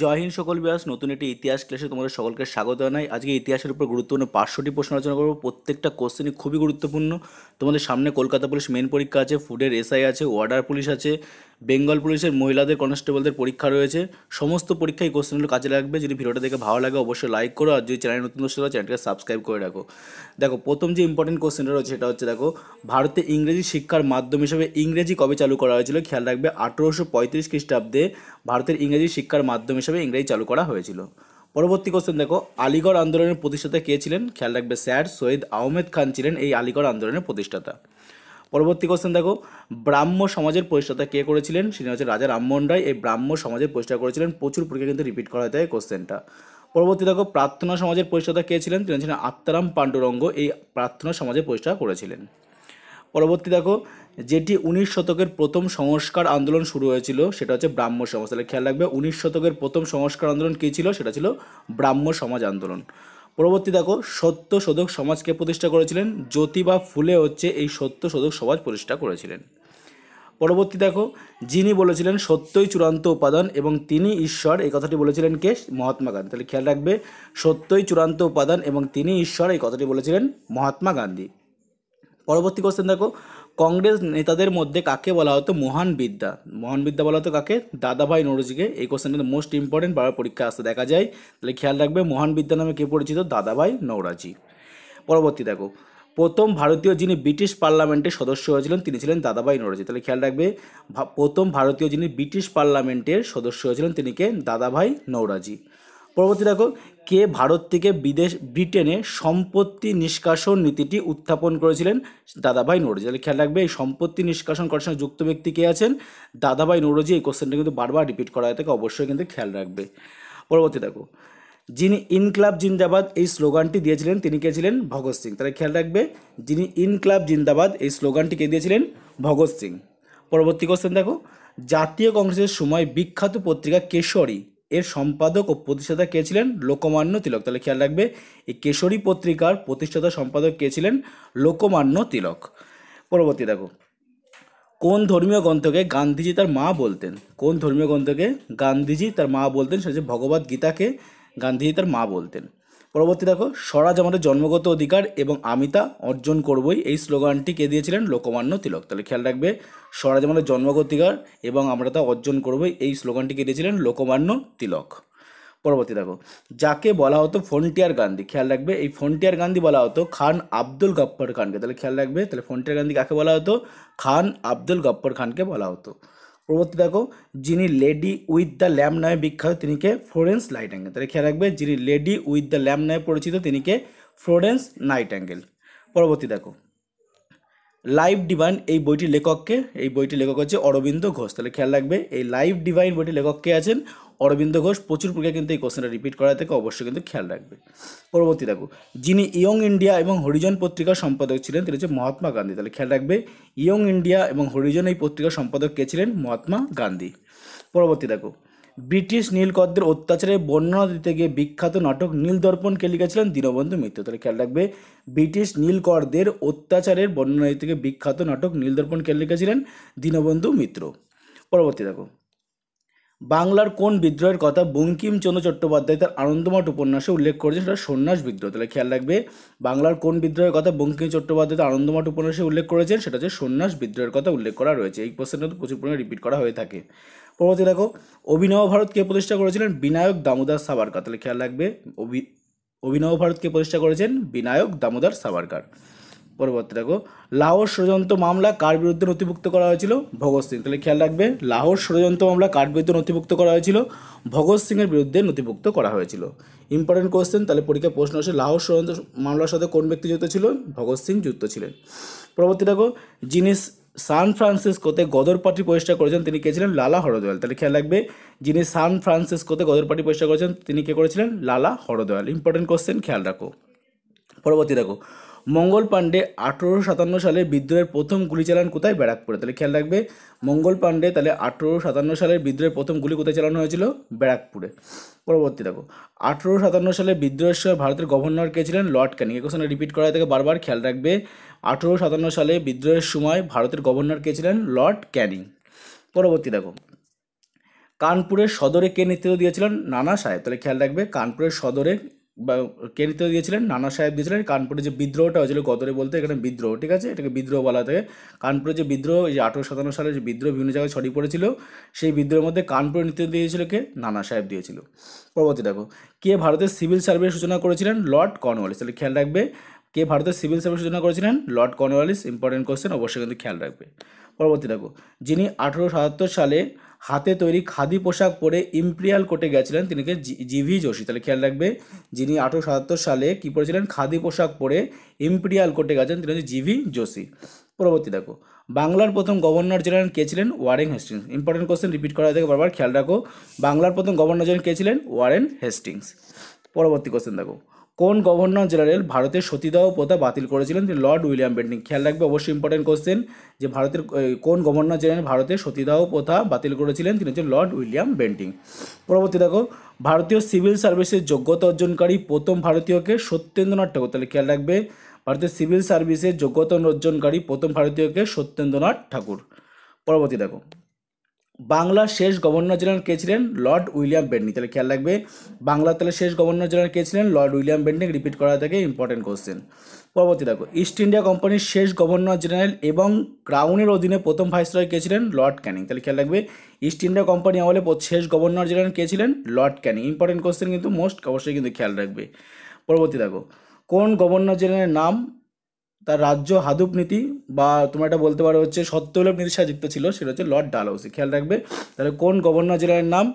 জয় হিন্দ সকল বিয়াস নতুন একটি ইতিহাস ক্লাসে তোমাদের সকলকে স্বাগত জানাই আজকে ইতিহাসের উপর গুরুত্বপূর্ণ পাঁচশোটি প্রশ্ন আলোচনা করবো প্রত্যেকটা কোশ্চেনই খুবই গুরুত্বপূর্ণ তোমাদের সামনে কলকাতা পুলিশ মেন পরীক্ষা আছে ফুডের এসআই আছে ওয়ার্ডার পুলিশ আছে বেঙ্গল পুলিশের মহিলাদের কনস্টেবলদের পরীক্ষা রয়েছে সমস্ত পরীক্ষায় কোশ্চেনগুলো কাজে লাগবে যদি ভিডিওটা দেখে ভালো লাগে অবশ্যই লাইক করো আর যদি চ্যানেল নতুন দর্শক চ্যানেলটাকে সাবস্ক্রাইব করে রাখো দেখো প্রথম যে ইম্পর্টেন্ট কোশ্চেনটা রয়েছে সেটা হচ্ছে দেখো ভারতে ইংরেজি শিক্ষার মাধ্যম হিসেবে ইংরেজি কবে চালু করা হয়েছিল খেয়াল রাখবে আঠেরোশো পঁয়ত্রিশ খ্রিস্টাব্দে ভারতের ইংরেজি শিক্ষার মাধ্যম হিসেবে ইংরেজি চালু করা হয়েছিল পরবর্তী কোশ্চেন দেখো আলিগড় আন্দোলনের প্রতিষ্ঠাতা কে ছিলেন খেয়াল রাখবে স্যার সৈয়দ আহমেদ খান ছিলেন এই আলিগড় আন্দোলনের প্রতিষ্ঠাতা পরবর্তী কোশ্চেন দেখো ব্রাহ্ম সমাজের প্রতিষ্ঠাতা কে করেছিলেন সেটা হচ্ছে রাজা রামমোহন রায় এই ব্রাহ্ম সমাজের প্রতিষ্ঠা করেছিলেন প্রচুর পরীক্ষা কিন্তু রিপিট করা যায় কোশ্চেনটা পরবর্তী দেখো প্রার্থনা সমাজের প্রতিষ্ঠাতা কে ছিলেন তিনি ছিলেন আত্মারাম পাণ্ডুরঙ্গ এই প্রার্থনা সমাজের প্রতিষ্ঠা করেছিলেন পরবর্তী দেখো যেটি উনিশ শতকের প্রথম সংস্কার আন্দোলন শুরু হয়েছিল সেটা হচ্ছে ব্রাহ্ম সমাজ তাহলে খেয়াল রাখবে উনিশ শতকের প্রথম সংস্কার আন্দোলন কী ছিল সেটা ছিল ব্রাহ্ম সমাজ আন্দোলন পরবর্তী দেখো সত্য শোধক সমাজকে প্রতিষ্ঠা করেছিলেন জ্যোতিবা ফুলে হচ্ছে এই সত্য শোধক সমাজ প্রতিষ্ঠা করেছিলেন পরবর্তী দেখো যিনি বলেছিলেন সত্যই চূড়ান্ত উপাদান এবং তিনি ঈশ্বর এই কথাটি বলেছিলেন কে মহাত্মা গান্ধী তাহলে খেয়াল রাখবে সত্যই চূড়ান্ত উপাদান এবং তিনি ঈশ্বর এই কথাটি বলেছিলেন মহাত্মা গান্ধী পরবর্তী কোশ্চেন দেখো কংগ্রেস নেতাদের মধ্যে কাকে বলা হতো মহান বিদ্যা মহান বিদ্যা বলা হতো কাকে দাদাভাই নরুজিকে এই কোশ্চেনটা মোস্ট ইম্পর্টেন্ট বারবার পরীক্ষা আসতে দেখা যায় তাহলে খেয়াল রাখবে মহান বিদ্যা নামে কে পরিচিত দাদাভাই নৌরাজি পরবর্তী দেখো প্রথম ভারতীয় যিনি ব্রিটিশ পার্লামেন্টের সদস্য হয়েছিলেন তিনি ছিলেন দাদাভাই নরোজি তাহলে খেয়াল রাখবে প্রথম ভারতীয় যিনি ব্রিটিশ পার্লামেন্টের সদস্য হয়েছিলেন তিনি কে দাদাভাই নৌরাজি পরবর্তী দেখো কে ভারত থেকে বিদেশ ব্রিটেনে সম্পত্তি নিষ্কাশন নীতিটি উত্থাপন করেছিলেন দাদাভাই নৌরজি তাহলে খেয়াল রাখবে এই সম্পত্তি নিষ্কাশন করার সঙ্গে যুক্ত ব্যক্তি কে আছেন দাদাভাই নৌরজি এই কোশ্চেনটা কিন্তু বারবার রিপিট করা হয় থাকে অবশ্যই কিন্তু খেয়াল রাখবে পরবর্তী দেখো যিনি ইনক্লাব জিন্দাবাদ এই স্লোগানটি দিয়েছিলেন তিনি কে ছিলেন ভগৎ সিং তাহলে খেয়াল রাখবে যিনি ইনক্লাব জিন্দাবাদ এই স্লোগানটি কে দিয়েছিলেন ভগৎ সিং পরবর্তী কোশ্চেন দেখো জাতীয় কংগ্রেসের সময় বিখ্যাত পত্রিকা কেশরী এর সম্পাদক ও প্রতিষ্ঠাতা কে ছিলেন লোকমান্য তিলক তাহলে খেয়াল রাখবে এই কেশরী পত্রিকার প্রতিষ্ঠাতা সম্পাদক কে ছিলেন লোকমান্য তিলক পরবর্তী দেখো কোন ধর্মীয় গ্রন্থকে গান্ধীজি তার মা বলতেন কোন ধর্মীয় গ্রন্থকে গান্ধীজি তার মা বলতেন সেটা হচ্ছে ভগবদ্গীতাকে গান্ধীজি তার মা বলতেন পরবর্তী দেখো স্বরাজ আমাদের জন্মগত অধিকার এবং আমি তা অর্জন করবই এই স্লোগানটি কে দিয়েছিলেন লোকমান্য তিলক তাহলে খেয়াল রাখবে স্বরাজ আমাদের জন্মগত অধিকার এবং আমরা তা অর্জন করবই এই স্লোগানটি কে দিয়েছিলেন লোকমান্য তিলক পরবর্তী দেখো যাকে বলা হতো ফ্রন্টিয়ার গান্ধী খেয়াল রাখবে এই ফ্রন্টিয়ার গান্ধী বলা হতো খান আব্দুল গাপ্পর খানকে তাহলে খেয়াল রাখবে তাহলে ফ্রন্টিয়ার গান্ধী কাকে বলা হতো খান আব্দুল গাপ্পর খানকে বলা হতো পরবর্তী দেখো যিনি লেডি উইথ দ্য ল্যাম্প নামে বিখ্যাত তিনিকে ফ্লোরেন্স লাইট অ্যাঙ্গেল তাহলে খেয়াল রাখবে যিনি লেডি উইথ দ্য ল্যাম্প নামে পরিচিত তিনিকে ফ্লোরেন্স নাইট অ্যাঙ্গেল পরবর্তী দেখো লাইভ ডিভাইন এই বইটির লেখককে এই বইটির লেখক হচ্ছে অরবিন্দ ঘোষ তাহলে খেয়াল রাখবে এই লাইভ ডিভাইন বইটির লেখককে আছেন অরবিন্দ ঘোষ প্রচুর প্রক্রিয়া কিন্তু এই কোশ্চেনটা রিপিট করা থেকে অবশ্যই কিন্তু খেয়াল রাখবে পরবর্তী দেখো যিনি ইয়ং ইন্ডিয়া এবং হরিজন পত্রিকার সম্পাদক ছিলেন তিনি হচ্ছে মহাত্মা গান্ধী তাহলে খেয়াল রাখবে ইয়ং ইন্ডিয়া এবং হরিজন এই পত্রিকার সম্পাদক কে ছিলেন মহাত্মা গান্ধী পরবর্তী দেখো ব্রিটিশ নীলকদ্দের অত্যাচারে বর্ণনা দিতে গিয়ে বিখ্যাত নাটক নীলদর্পণ কে লিখেছিলেন দীনবন্ধু মিত্র তাহলে খেয়াল রাখবে ব্রিটিশ নীলকরদের অত্যাচারের বর্ণনা দিতে গিয়ে বিখ্যাত নাটক নীলদর্পণ কে লিখেছিলেন দীনবন্ধু মিত্র পরবর্তী দেখো বাংলার কোন বিদ্রোহের কথা বঙ্কিমচন্দ্র চট্টোপাধ্যায় তার আনন্দমঠ উপন্যাসে উল্লেখ করেছে সেটা সন্ন্যাস বিদ্রোহ তাহলে খেয়াল রাখবে বাংলার কোন বিদ্রোহের কথা বঙ্কিম চট্টোপাধ্যায় তার আনন্দমঠ উপন্যাসে উল্লেখ করেছেন সেটা হচ্ছে সন্ন্যাস বিদ্রোহের কথা উল্লেখ করা রয়েছে এই প্রশ্নটা তো প্রচুর পরিমাণে রিপিট করা হয়ে থাকে পরবর্তী দেখো অভিনব ভারত কে প্রতিষ্ঠা করেছিলেন বিনায়ক দামোদর সাবারকার তাহলে খেয়াল রাখবে অভি অভিনব ভারতকে প্রতিষ্ঠা করেছেন বিনায়ক দামোদর সাবারকার পরবর্তী দেখো লাহোর ষড়যন্ত্র মামলা কার বিরুদ্ধে নথিভুক্ত করা হয়েছিল ভগৎ সিং তাহলে খেয়াল রাখবে লাহোর ষড়যন্ত্র মামলা কার বিরুদ্ধে নথিভুক্ত করা হয়েছিল ভগৎ সিংয়ের বিরুদ্ধে নথিভুক্ত করা হয়েছিল ইম্পর্টেন্ট কোয়েশ্চেন তাহলে পরীক্ষায় প্রশ্ন আসে লাহোর ষড়যন্ত্র মামলার সাথে কোন ব্যক্তি যুক্ত ছিল ভগৎ সিং যুক্ত ছিলেন পরবর্তী দেখো যিনি সান ফ্রান্সিসকোতে গদর পার্টি প্রতিষ্ঠা করেছেন তিনি কে ছিলেন লালা হরদয়াল তাহলে খেয়াল রাখবে যিনি সান ফ্রান্সিসকোতে গদর পার্টি প্রতিষ্ঠা করেছেন তিনি কে করেছিলেন লালা হরদয়াল ইম্পর্টেন্ট কোয়েশ্চেন খেয়াল রাখো পরবর্তী দেখো মঙ্গল পাণ্ডে আঠেরোশো সাতান্ন সালে বিদ্রোহের প্রথম গুলি চালান কোথায় ব্যারাকপুরে তাহলে খেয়াল রাখবে মঙ্গল পাণ্ডে তাহলে আঠেরোশো সাতান্ন সালের বিদ্রোহের প্রথম গুলি কোথায় চালানো হয়েছিল ব্যারাকপুরে পরবর্তী দেখো আঠেরোশো সাতান্ন সালে বিদ্রোহের সময় ভারতের গভর্নর কে ছিলেন লর্ড ক্যানিং এ কোশ্চেনটা রিপিট করা থেকে বারবার খেয়াল রাখবে আঠেরোশো সাতান্ন সালে বিদ্রোহের সময় ভারতের গভর্নর কে ছিলেন লর্ড ক্যানিং পরবর্তী দেখো কানপুরের সদরে কে নেতৃত্ব দিয়েছিলেন নানা সাহেব তাহলে খেয়াল রাখবে কানপুরের সদরে বা কেরিতে দিয়েছিলেন নানা সাহেব দিয়েছিলেন কানপুরে যে বিদ্রোহটা হয়েছিল গদরে বলতে এখানে বিদ্রোহ ঠিক আছে এটাকে বিদ্রোহ বলা থাকে কানপুরে যে বিদ্রোহ এই যে আঠেরোশো সাতান্ন সালে যে বিদ্রোহ বিভিন্ন জায়গায় ছড়িয়ে পড়েছিল সেই বিদ্রোহের মধ্যে কানপুরে নেতৃত্ব দিয়েছিল কে নানা সাহেব দিয়েছিল পরবর্তী দেখো কে ভারতের সিভিল সার্ভিস সূচনা করেছিলেন লর্ড কর্নওয়ালিস তাহলে খেয়াল রাখবে কে ভারতের সিভিল সার্ভিস সূচনা করেছিলেন লর্ড কর্নওয়ালিস ইম্পর্টেন্ট কোয়েশ্চেন অবশ্যই কিন্তু খেয়াল রাখবে পরবর্তী দেখো যিনি আঠেরো সাতাত্তর সালে হাতে তৈরি খাদি পোশাক পরে ইম্পেরিয়াল কোর্টে গেছিলেন তিনিকে জিভি যোশী তাহলে খেয়াল রাখবে যিনি আঠারো সাতাত্তর সালে কী পড়েছিলেন খাদি পোশাক পরে ইম্পেরিয়াল কোর্টে গেছেন তিনি হচ্ছে জিভি যোশী পরবর্তী দেখো বাংলার প্রথম গভর্নর জেনারেল কে ছিলেন Warren Hastings important question repeat করা থেকে বারবার খেয়াল রাখো বাংলার প্রথম গভর্নর জেনারেল কে ছিলেন ওয়ারেন হেস্টিংস পরবর্তী কোশ্চেন দেখো কোন গভর্নর জেনারেল ভারতের সতীদাহ প্রথা বাতিল করেছিলেন তিনি লর্ড উইলিয়াম বেন্টিং খেয়াল রাখবে অবশ্যই ইম্পর্টেন্ট কোশ্চেন যে ভারতের কোন গভর্নর জেনারেল ভারতের সতীদাহ প্রথা বাতিল করেছিলেন তিনি হচ্ছেন লর্ড উইলিয়াম বেন্টিং পরবর্তী দেখো ভারতীয় সিভিল সার্ভিসের যোগ্যতা অর্জনকারী প্রথম ভারতীয়কে সত্যেন্দ্রনাথ ঠাকুর তাহলে খেয়াল রাখবে ভারতের সিভিল সার্ভিসের যোগ্যতা অর্জনকারী প্রথম ভারতীয়কে সত্যেন্দ্রনাথ ঠাকুর পরবর্তী দেখো বাংলার শেষ গভর্নর জেনারেল কে ছিলেন লর্ড উইলিয়াম বেন্ডিং তাহলে খেয়াল রাখবে বাংলার তাহলে শেষ গভর্নর জেনারেল কে ছিলেন লর্ড উইলিয়াম বেন্ডিং রিপিট করা থেকে ইম্পর্টেন্ট কোশ্চেন পরবর্তী দেখো ইস্ট ইন্ডিয়া কোম্পানির শেষ গভর্নর জেনারেল এবং ক্রাউনের অধীনে প্রথম ভাইসরয় কে ছিলেন লর্ড ক্যানিং তাহলে খেয়াল রাখবে ইস্ট ইন্ডিয়া কোম্পানি আমলে শেষ গভর্নর জেনারেল কে ছিলেন লর্ড ক্যানিং ইম্পর্টেন্ট কোশ্চেন কিন্তু মোস্ট অবশ্যই কিন্তু খেয়াল রাখবে পরবর্তী দেখো কোন গভর্নর জেনারেলের নাম তার রাজ্য হাদুপ নীতি বা তোমার এটা বলতে পারো হচ্ছে সত্যলোভ নীতির সাথে যুক্ত ছিল সেটা হচ্ছে লর্ড ডালহৌসি খেয়াল রাখবে তাহলে কোন গভর্নর জেনারেলের নাম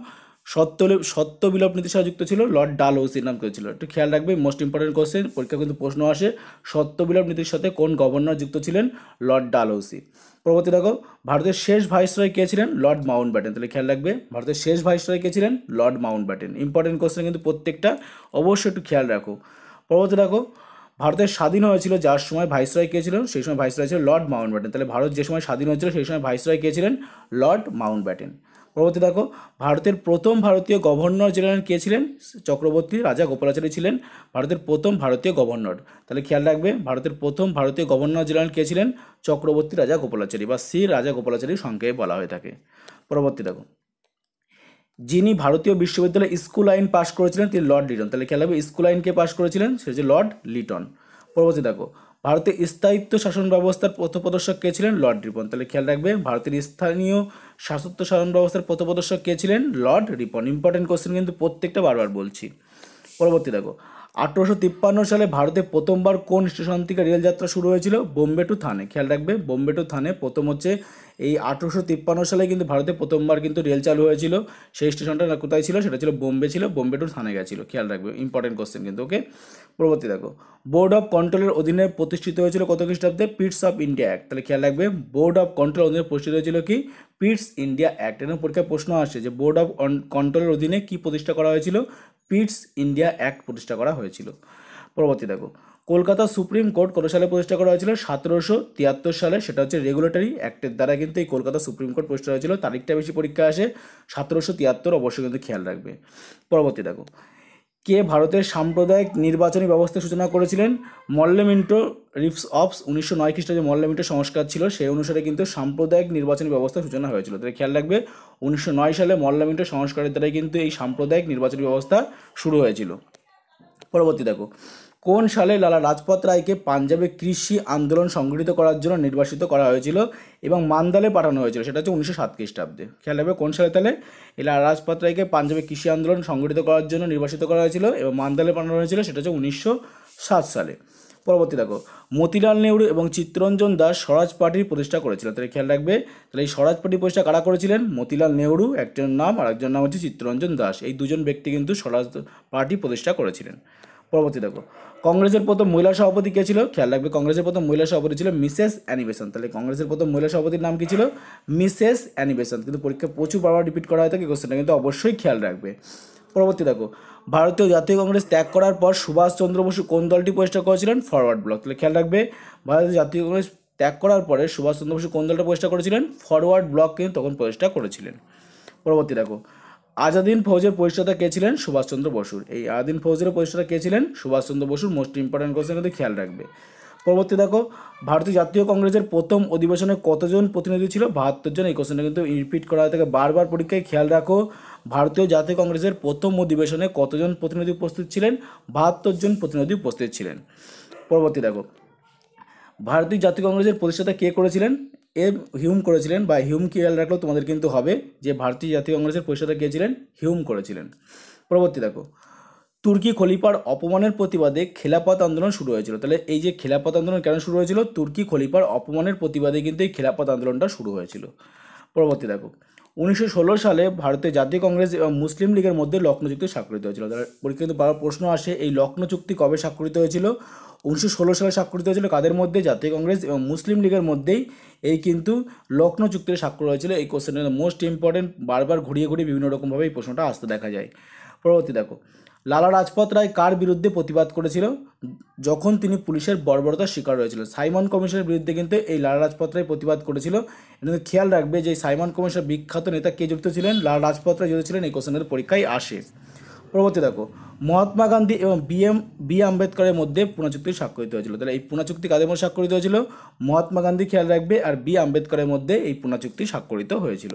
সত্যলোভ সত্য বিলোপ নীতির সাথে যুক্ত ছিল লর্ড ডালহৌসির নাম করেছিল একটু খেয়াল রাখবে মোস্ট ইম্পর্টেন্ট কোশ্চেন পরীক্ষা কিন্তু প্রশ্ন আসে সত্য বিলোপ নীতির সাথে কোন গভর্নর যুক্ত ছিলেন লর্ড ডালহৌসি পরবর্তী দেখো ভারতের শেষ ভাইসরয় কে ছিলেন লর্ড মাউন্ট ব্যাটেন তাহলে খেয়াল রাখবে ভারতের শেষ ভাইসরয় কে ছিলেন lord Mountbatten important question কিন্তু প্রত্যেকটা অবশ্যই একটু খেয়াল রাখো পরবর্তী দেখো ভারতের স্বাধীন হয়েছিল যার সময় ভাইসরয় কে ছিলেন সেই সময় ভাইসরয় ছিল লর্ড মাউন্ট ব্যাটেন তাহলে ভারত যে সময় স্বাধীন হয়েছিল সেই সময় ভাইসরয় কে ছিলেন লর্ড মাউন্ট ব্যাটেন পরবর্তী দেখো ভারতের প্রথম ভারতীয় গভর্নর জেনারেল কে ছিলেন চক্রবর্তী রাজা গোপালাচারী ছিলেন ভারতের প্রথম ভারতীয় গভর্নর তাহলে খেয়াল রাখবে ভারতের প্রথম ভারতীয় গভর্নর জেনারেল কে ছিলেন চক্রবর্তী রাজা গোপালাচারী বা সি রাজা গোপালাচারী সংক্ষেপে বলা হয়ে থাকে পরবর্তী দেখো যিনি ভারতীয় বিশ্ববিদ্যালয়ে স্কুল আইন পাশ করেছিলেন তিনি লর্ড লিটন তাহলে খেয়াল হবে স্কুল আইনকে পাশ করেছিলেন সে হচ্ছে লর্ড লিটন পরবর্তী দেখো ভারতের স্থায়িত্ব শাসন ব্যবস্থার পথপ্রদর্শক কে ছিলেন লর্ড রিপন তাহলে খেয়াল রাখবে ভারতের স্থানীয় শাসত্ব শাসন ব্যবস্থার পথপ্রদর্শক কে ছিলেন লর্ড রিপন ইম্পর্টেন্ট কোশ্চেন কিন্তু প্রত্যেকটা বারবার বলছি পরবর্তী দেখো আঠারোশো তিপ্পান্ন সালে ভারতে প্রথমবার কোন স্টেশন থেকে রেলযাত্রা শুরু হয়েছিল বোম্বে টু থানে খেয়াল রাখবে বোম্বে টু থানে প্রথম হচ্ছে এই আঠেরোশো তিপ্পান্ন সালে কিন্তু ভারতে প্রথমবার কিন্তু রেল চালু হয়েছিল সেই স্টেশনটা কোথায় ছিল সেটা ছিল বোম্বে ছিল বোম্বে টু থানে গেছিলো খেয়াল রাখবে ইম্পর্টেন্ট কোশ্চেন কিন্তু ওকে পরবর্তী দেখো বোর্ড অফ কন্ট্রোলের অধীনে প্রতিষ্ঠিত হয়েছিল কত খ্রিস্টাব্দে পিটস অফ ইন্ডিয়া অ্যাক্ট তাহলে খেয়াল রাখবে বোর্ড অফ কন্ট্রোল অধীনে প্রতিষ্ঠিত হয়েছিল কি পিটস ইন্ডিয়া অ্যাক্ট এর পরীক্ষায় প্রশ্ন আসে যে বোর্ড অফ কন্ট্রোলের অধীনে কি প্রতিষ্ঠা করা হয়েছিল পিটস ইন্ডিয়া অ্যাক্ট প্রতিষ্ঠা করা হয়েছিল পরবর্তী দেখো কলকাতা সুপ্রিম কোর্ট কত সালে প্রতিষ্ঠা করা হয়েছিল সতেরোশো তিয়াত্তর সালে সেটা হচ্ছে রেগুলেটরি অ্যাক্টের দ্বারা কিন্তু এই কলকাতা সুপ্রিম কোর্ট প্রতিষ্ঠা হয়েছিল তারিখটা বেশি পরীক্ষা আসে সতেরোশো তিয়াত্তর অবশ্যই কিন্তু খেয়াল রাখবে পরবর্তী দেখো কে ভারতের সাম্প্রদায়িক নির্বাচনী ব্যবস্থা সূচনা করেছিলেন মল্লেমিন্টো রিফস অফস উনিশশো নয় খ্রিস্টাব্দে মল্লেমিন্টো সংস্কার ছিল সেই অনুসারে কিন্তু সাম্প্রদায়িক নির্বাচনী ব্যবস্থা সূচনা হয়েছিল তাই খেয়াল রাখবে উনিশশো নয় সালে মল্লেমিন্টো সংস্কারের দ্বারাই কিন্তু এই সাম্প্রদায়িক নির্বাচনী ব্যবস্থা শুরু হয়েছিল পরবর্তী দেখো কোন সালে লালা লাজপত রায়কে পাঞ্জাবে কৃষি আন্দোলন সংগঠিত করার জন্য নির্বাসিত করা হয়েছিল এবং মান্দালে পাঠানো হয়েছিল সেটা হচ্ছে উনিশশো সাত খ্রিস্টাব্দে খেয়াল রাখবে কোন সালে তাহলে এই লালা লাজপত রায়কে পাঞ্জাবে কৃষি আন্দোলন সংগঠিত করার জন্য নির্বাসিত করা হয়েছিল এবং মান্দালে পাঠানো হয়েছিল সেটা হচ্ছে উনিশশো সাত সালে পরবর্তী দেখো মতিলাল নেহরু এবং চিত্তরঞ্জন দাস স্বরাজ পার্টির প্রতিষ্ঠা করেছিলেন তাহলে খেয়াল রাখবে তাহলে এই স্বরাজ পার্টি প্রতিষ্ঠা কারা করেছিলেন মতিলাল নেহরু একজনের নাম আর একজন নাম হচ্ছে চিত্তরঞ্জন দাস এই দুজন ব্যক্তি কিন্তু স্বরাজ পার্টি প্রতিষ্ঠা করেছিলেন পরবর্তী দেখো কংগ্রেসের প্রথম মহিলা সভাপতি কে ছিল খেয়াল রাখবে কংগ্রেসের প্রথম মহিলা সভাপতি ছিল মিসেস অ্যানিবেশন তাহলে কংগ্রেসের প্রথম মহিলা সভাপতির নাম কি ছিল মিসেস অ্যানিবেশন কিন্তু পরীক্ষা প্রচুর বারবার রিপিট করা হয় থাকে কোশ্চেনটা কিন্তু অবশ্যই খেয়াল রাখবে পরবর্তী দেখো ভারতীয় জাতীয় কংগ্রেস ত্যাগ করার পর সুভাষচন্দ্র বসু কোন দলটি প্রতিষ্ঠা করেছিলেন ফরওয়ার্ড ব্লক তাহলে খেয়াল রাখবে ভারতীয় জাতীয় কংগ্রেস ত্যাগ করার পরে সুভাষচন্দ্র বসু কোন দলটা প্রতিষ্ঠা করেছিলেন ফরওয়ার্ড ব্লক কিন্তু তখন প্রতিষ্ঠা করেছিলেন পরবর্তী দেখো আজাদিন ফৌজের প্রতিষ্ঠাতা কে ছিলেন সুভাষচন্দ্র বসুর এই আজাদিন ফৌজের প্রতিষ্ঠাতা কে ছিলেন সুভাষচন্দ্র বসুর মোস্ট ইম্পর্ট্যান্ট কোশ্চেন কিন্তু খেয়াল রাখবে পরবর্তী দেখো ভারতীয় জাতীয় কংগ্রেসের প্রথম অধিবেশনে কতজন প্রতিনিধি ছিল বাহাত্তর জন এই কোশ্চেনটা কিন্তু রিপিট করা থাকে বারবার পরীক্ষায় খেয়াল রাখো ভারতীয় জাতীয় কংগ্রেসের প্রথম অধিবেশনে কতজন প্রতিনিধি উপস্থিত ছিলেন বাহাত্তর জন প্রতিনিধি উপস্থিত ছিলেন পরবর্তী দেখো ভারতীয় জাতীয় কংগ্রেসের প্রতিষ্ঠাতা কে করেছিলেন এম হিউম করেছিলেন বা হিউম খেয়াল রাখলেও তোমাদের কিন্তু হবে যে ভারতীয় জাতীয় কংগ্রেসের পরিষদে গিয়েছিলেন হিউম করেছিলেন পরবর্তী দেখো তুর্কি খলিফার অপমানের প্রতিবাদে খেলাপাত আন্দোলন শুরু হয়েছিল তাহলে এই যে খেলাপাত আন্দোলন কেন শুরু হয়েছিল তুর্কি খলিফার অপমানের প্রতিবাদে কিন্তু এই খেলাপাত আন্দোলনটা শুরু হয়েছিল পরবর্তী দেখো উনিশশো ষোলো সালে ভারতের জাতীয় কংগ্রেস এবং মুসলিম লীগের মধ্যে লক্ষ্ণৌ চুক্তি স্বাক্ষরিত হয়েছিল তাহলে পরীক্ষা কিন্তু বারো প্রশ্ন আসে এই লক্ষ্ণ চুক্তি কবে স্বাক্ষরিত হয়েছিল উনিশশো ষোলো সালে স্বাক্ষরিত হয়েছিল কাদের মধ্যে জাতীয় কংগ্রেস এবং মুসলিম লীগের মধ্যেই এই কিন্তু লক্ষ্ণৌ চুক্তিতে স্বাক্ষর হয়েছিল এই কোশ্চেনের মোস্ট ইম্পর্টেন্ট বারবার ঘুরিয়ে ঘুরিয়ে বিভিন্ন রকমভাবে এই প্রশ্নটা আসতে দেখা যায় পরবর্তী দেখো লালা রাজপত রায় কার বিরুদ্ধে প্রতিবাদ করেছিল যখন তিনি পুলিশের বর্বরতার শিকার হয়েছিল সাইমন কমিশনের বিরুদ্ধে কিন্তু এই লালা রাজপত রায় প্রতিবাদ করেছিল কিন্তু খেয়াল রাখবে যে সাইমন কমিশনের বিখ্যাত নেতা কে যুক্ত ছিলেন লালা রাজপত রায় যুক্ত ছিলেন এই কোশ্চেনের পরীক্ষায় আসে পরবর্তী দেখো মহাত্মা গান্ধী এবং বি এম বি আম্বেদকরের মধ্যে পুনাচুক্তি স্বাক্ষরিত হয়েছিল তাহলে এই পুনাচুক্তি কাদের মধ্যে স্বাক্ষরিত হয়েছিল মহাত্মা গান্ধী খেয়াল রাখবে আর বি আম্বেদকরের মধ্যে এই পুনাচুক্তি স্বাক্ষরিত হয়েছিল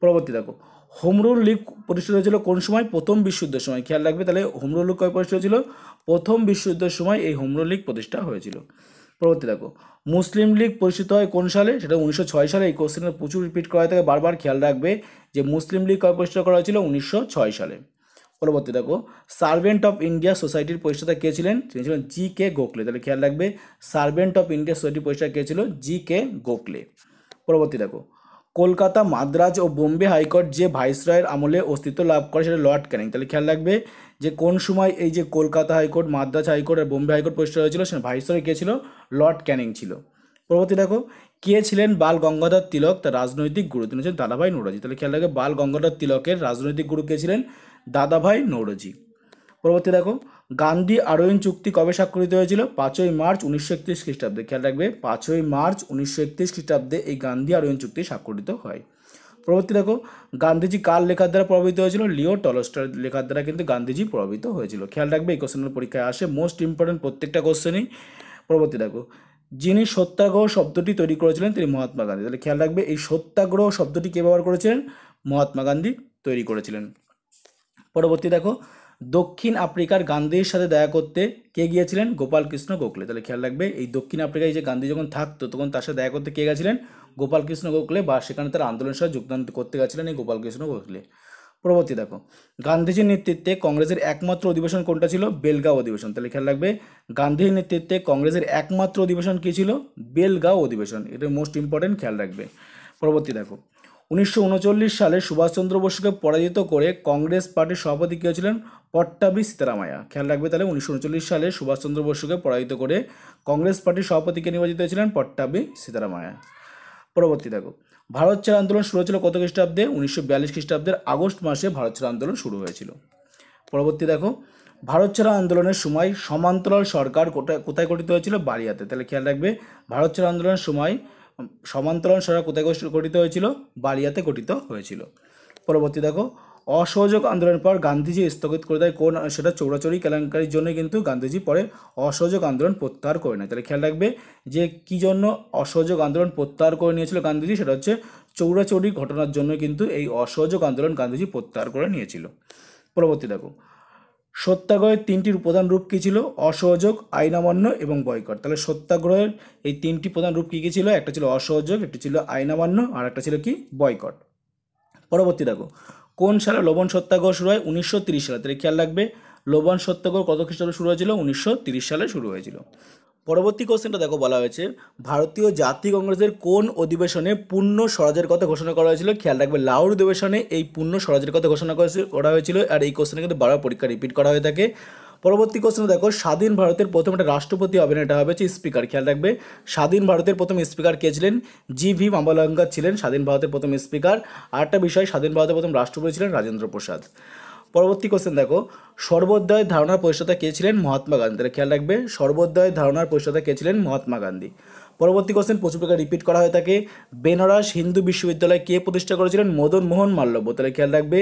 পরবর্তী দেখো হোমরুল লীগ প্রতিষ্ঠিত হয়েছিল কোন সময় প্রথম বিশ্বযুদ্ধের সময় খেয়াল রাখবে তাহলে হোমরুল লীগ কয় প্রতিষ্ঠিত হয়েছিল প্রথম বিশ্বযুদ্ধের সময় এই হোমরুল লীগ প্রতিষ্ঠা হয়েছিল পরবর্তী দেখো মুসলিম লীগ প্রতিষ্ঠিত হয় কোন সালে সেটা উনিশশো ছয় সালে এই কোশ্চেনের প্রচুর রিপিট করা থাকে বারবার খেয়াল রাখবে যে মুসলিম লীগ কয় প্রতিষ্ঠা করা হয়েছিল উনিশশো ছয় সালে পরবর্তী দেখো সার্ভেন্ট অফ ইন্ডিয়া সোসাইটির পরিষ্ঠাতা কে ছিলেন তিনি ছিলেন জি কে গোখলে তাহলে খেয়াল রাখবে সার্ভেন্ট অফ ইন্ডিয়া সোসাইটির পরিষ্ঠাতা কে ছিল জি কে গোখলে পরবর্তী দেখো কলকাতা মাদ্রাজ ও বোম্বে হাইকোর্ট যে ভাইসরয়ের আমলে অস্তিত্ব লাভ করে সেটা লর্ড ক্যানিং তাহলে খেয়াল রাখবে যে কোন সময় এই যে কলকাতা হাইকোর্ট মাদ্রাজ হাইকোর্ট আর বোম্বে হাইকোর্ট প্রতিষ্ঠা হয়েছিল সেটা ভাইসরয় কে ছিল লর্ড ক্যানিং ছিল পরবর্তী দেখো কে ছিলেন বাল গঙ্গাধর তিলক তার রাজনৈতিক গুরু তিনি হচ্ছেন দাদাভাই নোরাজি তাহলে খেয়াল রাখবে বাল গঙ্গাধর তিলকের রাজনৈতিক গুরু কে ছিলেন দাদাভাই নৌরজি পরবর্তী দেখো গান্ধী আরোইন চুক্তি কবে স্বাক্ষরিত হয়েছিল পাঁচই মার্চ উনিশশো একত্রিশ খ্রিস্টাব্দে খেয়াল রাখবে পাঁচই মার্চ উনিশশো একত্রিশ খ্রিস্টাব্দে এই গান্ধী আরোইন চুক্তি স্বাক্ষরিত হয় পরবর্তী দেখো গান্ধীজি কার লেখার দ্বারা প্রভাবিত হয়েছিল লিও টলস্টার লেখার দ্বারা কিন্তু গান্ধীজি প্রভাবিত হয়েছিল খেয়াল রাখবে এই কোশ্চেনের পরীক্ষায় আসে মোস্ট ইম্পর্টেন্ট প্রত্যেকটা কোশ্চেনই পরবর্তী দেখো যিনি সত্যাগ্রহ শব্দটি তৈরি করেছিলেন তিনি মহাত্মা গান্ধী তাহলে খেয়াল রাখবে এই সত্যাগ্রহ শব্দটি কে ব্যবহার করেছিলেন মহাত্মা গান্ধী তৈরি করেছিলেন পরবর্তী দেখো দক্ষিণ আফ্রিকার গান্ধীর সাথে দেখা করতে কে গিয়েছিলেন গোপালকৃষ্ণ গোখলে তাহলে খেয়াল রাখবে এই দক্ষিণ আফ্রিকায় যে গান্ধী যখন থাকতো তখন তার সাথে দেখা করতে কে গেছিলেন গোপালকৃষ্ণ গোখলে বা সেখানে তার আন্দোলনের সাথে যোগদান করতে গেছিলেন এই গোপালকৃষ্ণ গোখলে পরবর্তী দেখো গান্ধীজির নেতৃত্বে কংগ্রেসের একমাত্র অধিবেশন কোনটা ছিল বেলগাঁও অধিবেশন তাহলে খেয়াল রাখবে গান্ধীর নেতৃত্বে কংগ্রেসের একমাত্র অধিবেশন কী ছিল বেলগাঁও অধিবেশন এটা মোস্ট ইম্পর্টেন্ট খেয়াল রাখবে পরবর্তী দেখো উনিশশো সালে সুভাষচন্দ্র বসুকে পরাজিত করে কংগ্রেস পার্টির সভাপতি কী হয়েছিলেন পট্টাবি সীতারামায়া খেয়াল রাখবে তাহলে উনিশশো সালে সুভাষচন্দ্র বসুকে পরাজিত করে কংগ্রেস পার্টির সভাপতিকে নির্বাচিত হয়েছিলেন পট্টাবি সীতারামায়া পরবর্তী দেখো ভারত ছাড় আন্দোলন শুরু হয়েছিল কত খ্রিস্টাব্দে উনিশশো বিয়াল্লিশ খ্রিস্টাব্দের আগস্ট মাসে ভারত ছাড় আন্দোলন শুরু হয়েছিল পরবর্তী দেখো ভারত ছাড়া আন্দোলনের সময় সমান্তরাল সরকার কোথায় কোথায় গঠিত হয়েছিল বাড়িয়াতে তাহলে খেয়াল রাখবে ভারত ছাড়া আন্দোলনের সময় সমান্তরণ সরা কোথায় গঠিত হয়েছিল বালিয়াতে গঠিত হয়েছিল পরবর্তী দেখো অসহযোগ আন্দোলনের পর গান্ধীজি স্থগিত করে দেয় কোন সেটা চৌরাচৌরি কেলেঙ্কারির জন্য কিন্তু গান্ধীজি পরে অসহযোগ আন্দোলন প্রত্যাহার করে নেয় তাহলে খেয়াল রাখবে যে কি জন্য অসহযোগ আন্দোলন প্রত্যাহার করে নিয়েছিল গান্ধীজি সেটা হচ্ছে চৌরাচৌরি ঘটনার জন্য কিন্তু এই অসহযোগ আন্দোলন গান্ধীজি প্রত্যাহার করে নিয়েছিল পরবর্তী দেখো সত্যাগ্রহের তিনটির প্রধান রূপ কী ছিল অসহযোগ আইনামান্য এবং বয়কট তাহলে সত্যাগ্রহের এই তিনটি প্রধান রূপ কী কী ছিল একটা ছিল অসহযোগ একটি ছিল আইনামান্য আর একটা ছিল কি বয়কট পরবর্তী দেখো কোন সালে লবণ সত্যাগ্রহ শুরু হয় উনিশশো সালে তাহলে খেয়াল রাখবে লবণ সত্যাগ্রহ কত খ্রিস্টাব্দে শুরু হয়েছিল উনিশশো সালে শুরু হয়েছিল পরবর্তী কোশ্চেনটা দেখো বলা হয়েছে ভারতীয় জাতীয় কংগ্রেসের কোন অধিবেশনে পূর্ণ স্বরাজের কথা ঘোষণা করা হয়েছিল খেয়াল রাখবে লাউড অধিবেশনে এই পূর্ণ স্বরাজের কথা ঘোষণা করা হয়েছিল আর এই কোশ্চেনে কিন্তু বারবার পরীক্ষা রিপিট করা হয়ে থাকে পরবর্তী কোশ্চেন দেখো স্বাধীন ভারতের প্রথম একটা রাষ্ট্রপতি হবেন এটা হবে হচ্ছে স্পিকার খেয়াল রাখবে স্বাধীন ভারতের প্রথম স্পিকার কে ছিলেন জি ভি মামলাঙ্গার ছিলেন স্বাধীন ভারতের প্রথম স্পিকার আরেকটা বিষয় স্বাধীন ভারতের প্রথম রাষ্ট্রপতি ছিলেন রাজেন্দ্র প্রসাদ পরবর্তী কোশ্চেন দেখো সর্বোদয় ধারণার পরিষদা কে ছিলেন মহাত্মা গান্ধী তাহলে খেয়াল রাখবে সর্বোদয় ধারণার পরিষদা কে ছিলেন মহাত্মা গান্ধী পরবর্তী কোশ্চেন প্রচুর প্রকার রিপিট করা হয়ে থাকে বেনারস হিন্দু বিশ্ববিদ্যালয় কে প্রতিষ্ঠা করেছিলেন মদন মোহন মাল্লব্য তাহলে খেয়াল রাখবে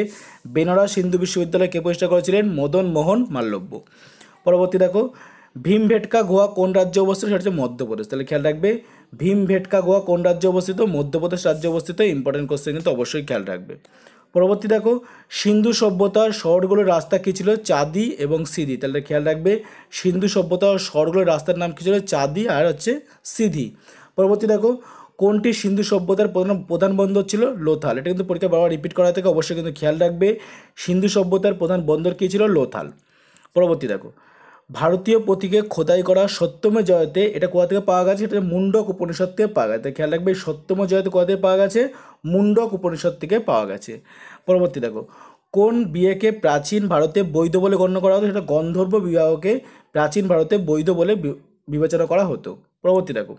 বেনারস হিন্দু বিশ্ববিদ্যালয় কে প্রতিষ্ঠা করেছিলেন মদন মোহন মাল্লব্য পরবর্তী দেখো ভীম ভেটকা গোয়া কোন রাজ্যে অবস্থিত সেটা হচ্ছে মধ্যপ্রদেশ তাহলে খেয়াল রাখবে ভীম ভেটকা গোয়া কোন রাজ্যে অবস্থিত মধ্যপ্রদেশ রাজ্যে অবস্থিত ইম্পর্টেন্ট কোশ্চেন কিন্তু অবশ্যই খেয়াল রাখবে পরবর্তী দেখো সিন্ধু সভ্যতার শহরগুলোর রাস্তা কী ছিল চাঁদি এবং সিধি তাহলে খেয়াল রাখবে সিন্ধু সভ্যতার শহরগুলোর রাস্তার নাম কী ছিল চাঁদি আর হচ্ছে সিধি পরবর্তী দেখো কোনটি সিন্ধু সভ্যতার প্রধান প্রধান বন্দর ছিল লোথাল এটা কিন্তু পরীক্ষা বারবার রিপিট করা থেকে অবশ্যই কিন্তু খেয়াল রাখবে সিন্ধু সভ্যতার প্রধান বন্দর কী ছিল লোথাল পরবর্তী দেখো ভারতীয় প্রতীকে খোদাই করা সত্যম জয়তে এটা কোথা থেকে পাওয়া গেছে এটা মুন্ডক উপনিষদ থেকে পাওয়া গেছে খেয়াল রাখবে সত্যম জয়তে কোথা থেকে পাওয়া গেছে মুন্ডক উপনিষদ থেকে পাওয়া গেছে পরবর্তী দেখো কোন বিয়েকে প্রাচীন ভারতে বৈধ বলে গণ্য করা হতো সেটা গন্ধর্ব বিবাহকে প্রাচীন ভারতে বৈধ বলে বিবেচনা করা হতো পরবর্তী দেখো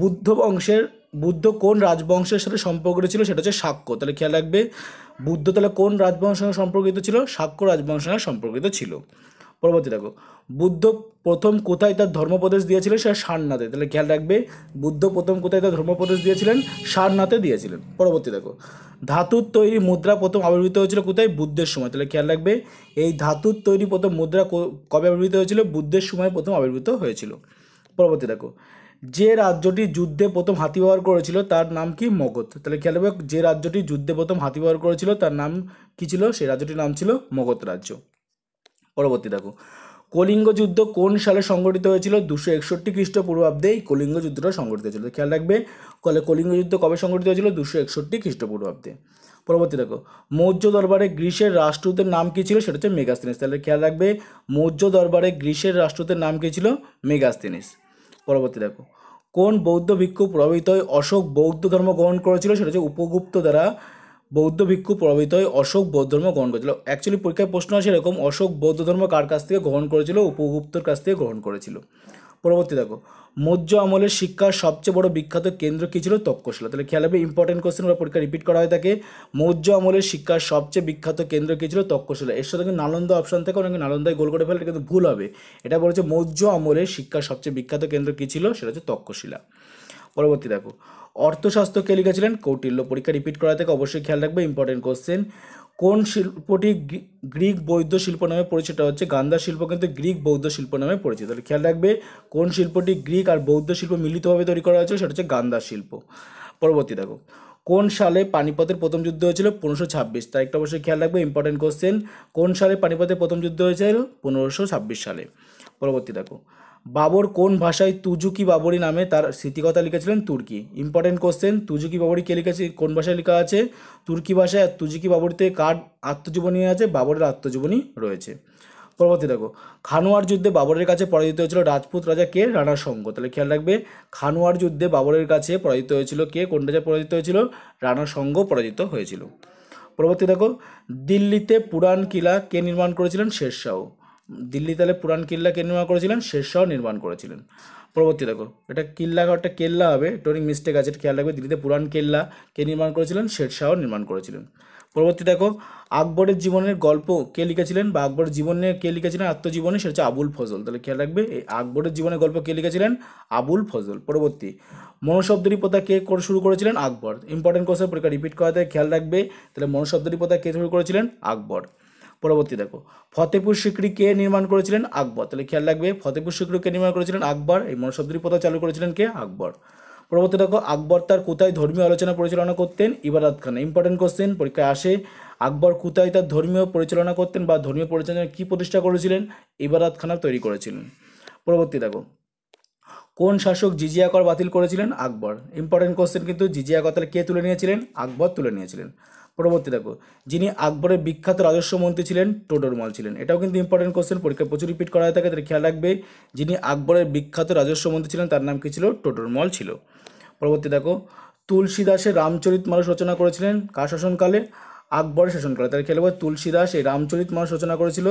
বুদ্ধ বংশের বুদ্ধ কোন রাজবংশের সাথে সম্পর্কিত ছিল সেটা হচ্ছে সাক্ষ্য তাহলে খেয়াল রাখবে বুদ্ধ তাহলে কোন রাজবংশের সঙ্গে সম্পর্কিত ছিল সাক্ষ্য রাজবংশের সঙ্গে সম্পর্কিত ছিল পরবর্তী দেখো বুদ্ধ প্রথম কোথায় তার ধর্মপ্রদেশ দিয়েছিলেন সে সারনাথে তাহলে খেয়াল রাখবে বুদ্ধ প্রথম কোথায় তার ধর্মপ্রদেশ দিয়েছিলেন সারনাথে দিয়েছিলেন পরবর্তী দেখো ধাতুর তৈরি মুদ্রা প্রথম আবির্ভূত হয়েছিল কোথায় বুদ্ধের সময় তাহলে খেয়াল রাখবে এই ধাতুর তৈরি প্রথম মুদ্রা কবে আবির্ভূত হয়েছিল বুদ্ধের সময় প্রথম আবির্ভূত হয়েছিল পরবর্তী দেখো যে রাজ্যটি যুদ্ধে প্রথম হাতি ব্যবহার করেছিল তার নাম কি মগধ তাহলে খেয়াল রাখবে যে রাজ্যটি যুদ্ধে প্রথম হাতি ব্যবহার করেছিল তার নাম কী ছিল সেই রাজ্যটির নাম ছিল মগধ রাজ্য পরবর্তী দেখো কলিঙ্গ যুদ্ধ কোন সালে সংগঠিত হয়েছিল দুশো একষট্টি খ্রিস্টপূর্বাব্দে এই কলিঙ্গ যুদ্ধটা সংগঠিত হয়েছিল খেয়াল রাখবে কলে কলিঙ্গ যুদ্ধ কবে সংগঠিত হয়েছিল দুশো একষট্টি খ্রিস্টপূর্বাব্দে পরবর্তী দেখো মৌর্য দরবারে গ্রীষের রাষ্ট্রদূতের নাম কী ছিল সেটা হচ্ছে মেগাস্তিনিস তাহলে খেয়াল রাখবে মৌর্য দরবারে গ্রীষের রাষ্ট্রদূতের নাম কী ছিল মেগাস্তিনিস পরবর্তী দেখো কোন বৌদ্ধ ভিক্ষু প্রভাবিত হয়ে অশোক বৌদ্ধ ধর্ম গ্রহণ করেছিল সেটা হচ্ছে উপগুপ্ত দ্বারা বৌদ্ধ ভিক্ষু প্রভাবিত হয়ে অশোক বৌদ্ধ ধর্ম গ্রহণ করেছিল অ্যাকচুয়ালি পরীক্ষায় প্রশ্ন আছে এরকম অশোক বৌদ্ধ ধর্ম কার কাছ থেকে গ্রহণ করেছিল উপগুপ্তর কাছ থেকে গ্রহণ করেছিল পরবর্তী দেখো মৌর্য আমলের শিক্ষার সবচেয়ে বড় বিখ্যাত কেন্দ্র কী ছিল তক্ষশিলা তাহলে খেয়াল হবে ইম্পর্টেন্ট কোশ্চেন ওরা পরীক্ষা রিপিট করা হয় থাকে মৌর্য আমলের শিক্ষার সবচেয়ে বিখ্যাত কেন্দ্র কী ছিল তক্ষশিলা এর সাথে নালন্দা অপশান থেকে অনেকে নালন্দায় গোল করে ফেলে এটা কিন্তু ভুল হবে এটা বলেছে মৌর্য আমলের শিক্ষার সবচেয়ে বিখ্যাত কেন্দ্র কী ছিল সেটা হচ্ছে তক্ষশিলা পরবর্তী দেখো কে লিখেছিলেন কৌটিল্য পরীক্ষা রিপিট করা থেকে অবশ্যই খেয়াল রাখবে ইম্পর্টেন্ট কোশ্চেন কোন শিল্পটি গ্রিক বৌদ্ধ শিল্প নামে পরিচিত হচ্ছে গান্ধার শিল্প কিন্তু গ্রিক বৌদ্ধ শিল্প নামে পরিচিত তাহলে খেয়াল রাখবে কোন শিল্পটি গ্রিক আর বৌদ্ধ শিল্প মিলিতভাবে তৈরি করা হয়েছে সেটা হচ্ছে গান্ধার শিল্প পরবর্তী দেখো কোন সালে পানিপথের প্রথম যুদ্ধ হয়েছিল পনেরোশো ছাব্বিশ তারিখটা অবশ্যই খেয়াল রাখবে ইম্পর্টেন্ট কোশ্চেন কোন সালে পানিপথের প্রথম যুদ্ধ হয়েছিল পনেরোশো ছাব্বিশ সালে পরবর্তী দেখো বাবর কোন ভাষায় তুজুকি বাবরি নামে তার স্মৃতিকথা লিখেছিলেন তুর্কি ইম্পর্টেন্ট কোশ্চেন তুজুকি বাবরি কে লিখেছে কোন ভাষায় লেখা আছে তুর্কি ভাষায় আর তুজুকি বাবরিতে কার আত্মজীবনী আছে বাবরের আত্মজীবনী রয়েছে পরবর্তী দেখো খানোয়ার যুদ্ধে বাবরের কাছে পরাজিত হয়েছিল রাজপুত রাজা কে রানা সঙ্গ তাহলে খেয়াল রাখবে খানোয়ার যুদ্ধে বাবরের কাছে পরাজিত হয়েছিল কে কোন রাজা পরাজিত হয়েছিল রানা সঙ্গ পরাজিত হয়েছিল পরবর্তী দেখো দিল্লিতে পুরান কিলা কে নির্মাণ করেছিলেন শেরশাহ দিল্লি তাহলে পুরান কিল্লা কে নির্মাণ করেছিলেন শেরশাহ নির্মাণ করেছিলেন পরবর্তী দেখো এটা কিল্লা ঘরটা কেল্লা হবে টোরিং মিস্টেক আছে খেয়াল রাখবে দিল্লিতে পুরান কেল্লা কে নির্মাণ করেছিলেন শেরশাহ নির্মাণ করেছিলেন পরবর্তী দেখো আকবরের জীবনের গল্প কে লিখেছিলেন বা আকবরের জীবনে কে লিখেছিলেন আত্মজীবনে সেটা হচ্ছে আবুল ফজল তাহলে খেয়াল রাখবে এই আকবরের জীবনের গল্প কে লিখেছিলেন আবুল ফজল পরবর্তী মনসব্দরি পতা কে করে শুরু করেছিলেন আকবর ইম্পর্টেন্ট কোর্সের পরীক্ষা রিপিট করাতে খেয়াল রাখবে তাহলে মনোশব্দরী পতা কে শুরু করেছিলেন আকবর পরবর্তী দেখো ফতেপুর সিকড়ি কে নির্মাণ করেছিলেন আকবর তাহলে খেয়াল রাখবে ফতেপুর সিকড়ি কে নির্মাণ করেছিলেন আকবর এই মনসবদির প্রথা চালু করেছিলেন কে আকবর পরবর্তী দেখো আকবর তার কোথায় ধর্মীয় আলোচনা পরিচালনা করতেন ইবাদত খান ইম্পর্টেন্ট কোশ্চেন পরীক্ষায় আসে আকবর কোথায় তার ধর্মীয় পরিচালনা করতেন বা ধর্মীয় পরিচালনা কী প্রতিষ্ঠা করেছিলেন ইবাদত খানা তৈরি করেছিলেন পরবর্তী দেখো কোন শাসক জিজিয়া কর বাতিল করেছিলেন আকবর ইম্পর্টেন্ট কোশ্চেন কিন্তু জিজিয়া কর তাহলে কে তুলে নিয়েছিলেন আকবর তুলে নিয়েছিলেন পরবর্তী দেখো যিনি আকবরের বিখ্যাত রাজস্ব মন্ত্রী ছিলেন টোডরমল ছিলেন এটাও কিন্তু ইম্পর্টেন্ট কোশ্চেন পরীক্ষা প্রচুর রিপিট করা হয়ে থাকে তাদের খেয়াল রাখবে যিনি আকবরের বিখ্যাত রাজস্ব মন্ত্রী ছিলেন তার নাম কী ছিল টোডরমল ছিল পরবর্তী দেখো তুলসীদাসের রামচরিত মানুষ রচনা করেছিলেন কার শাসনকালে আকবরের শাসনকালে তার খেয়াল রাখবে তুলসীদাস এই রামচরিত মানুষ রচনা করেছিল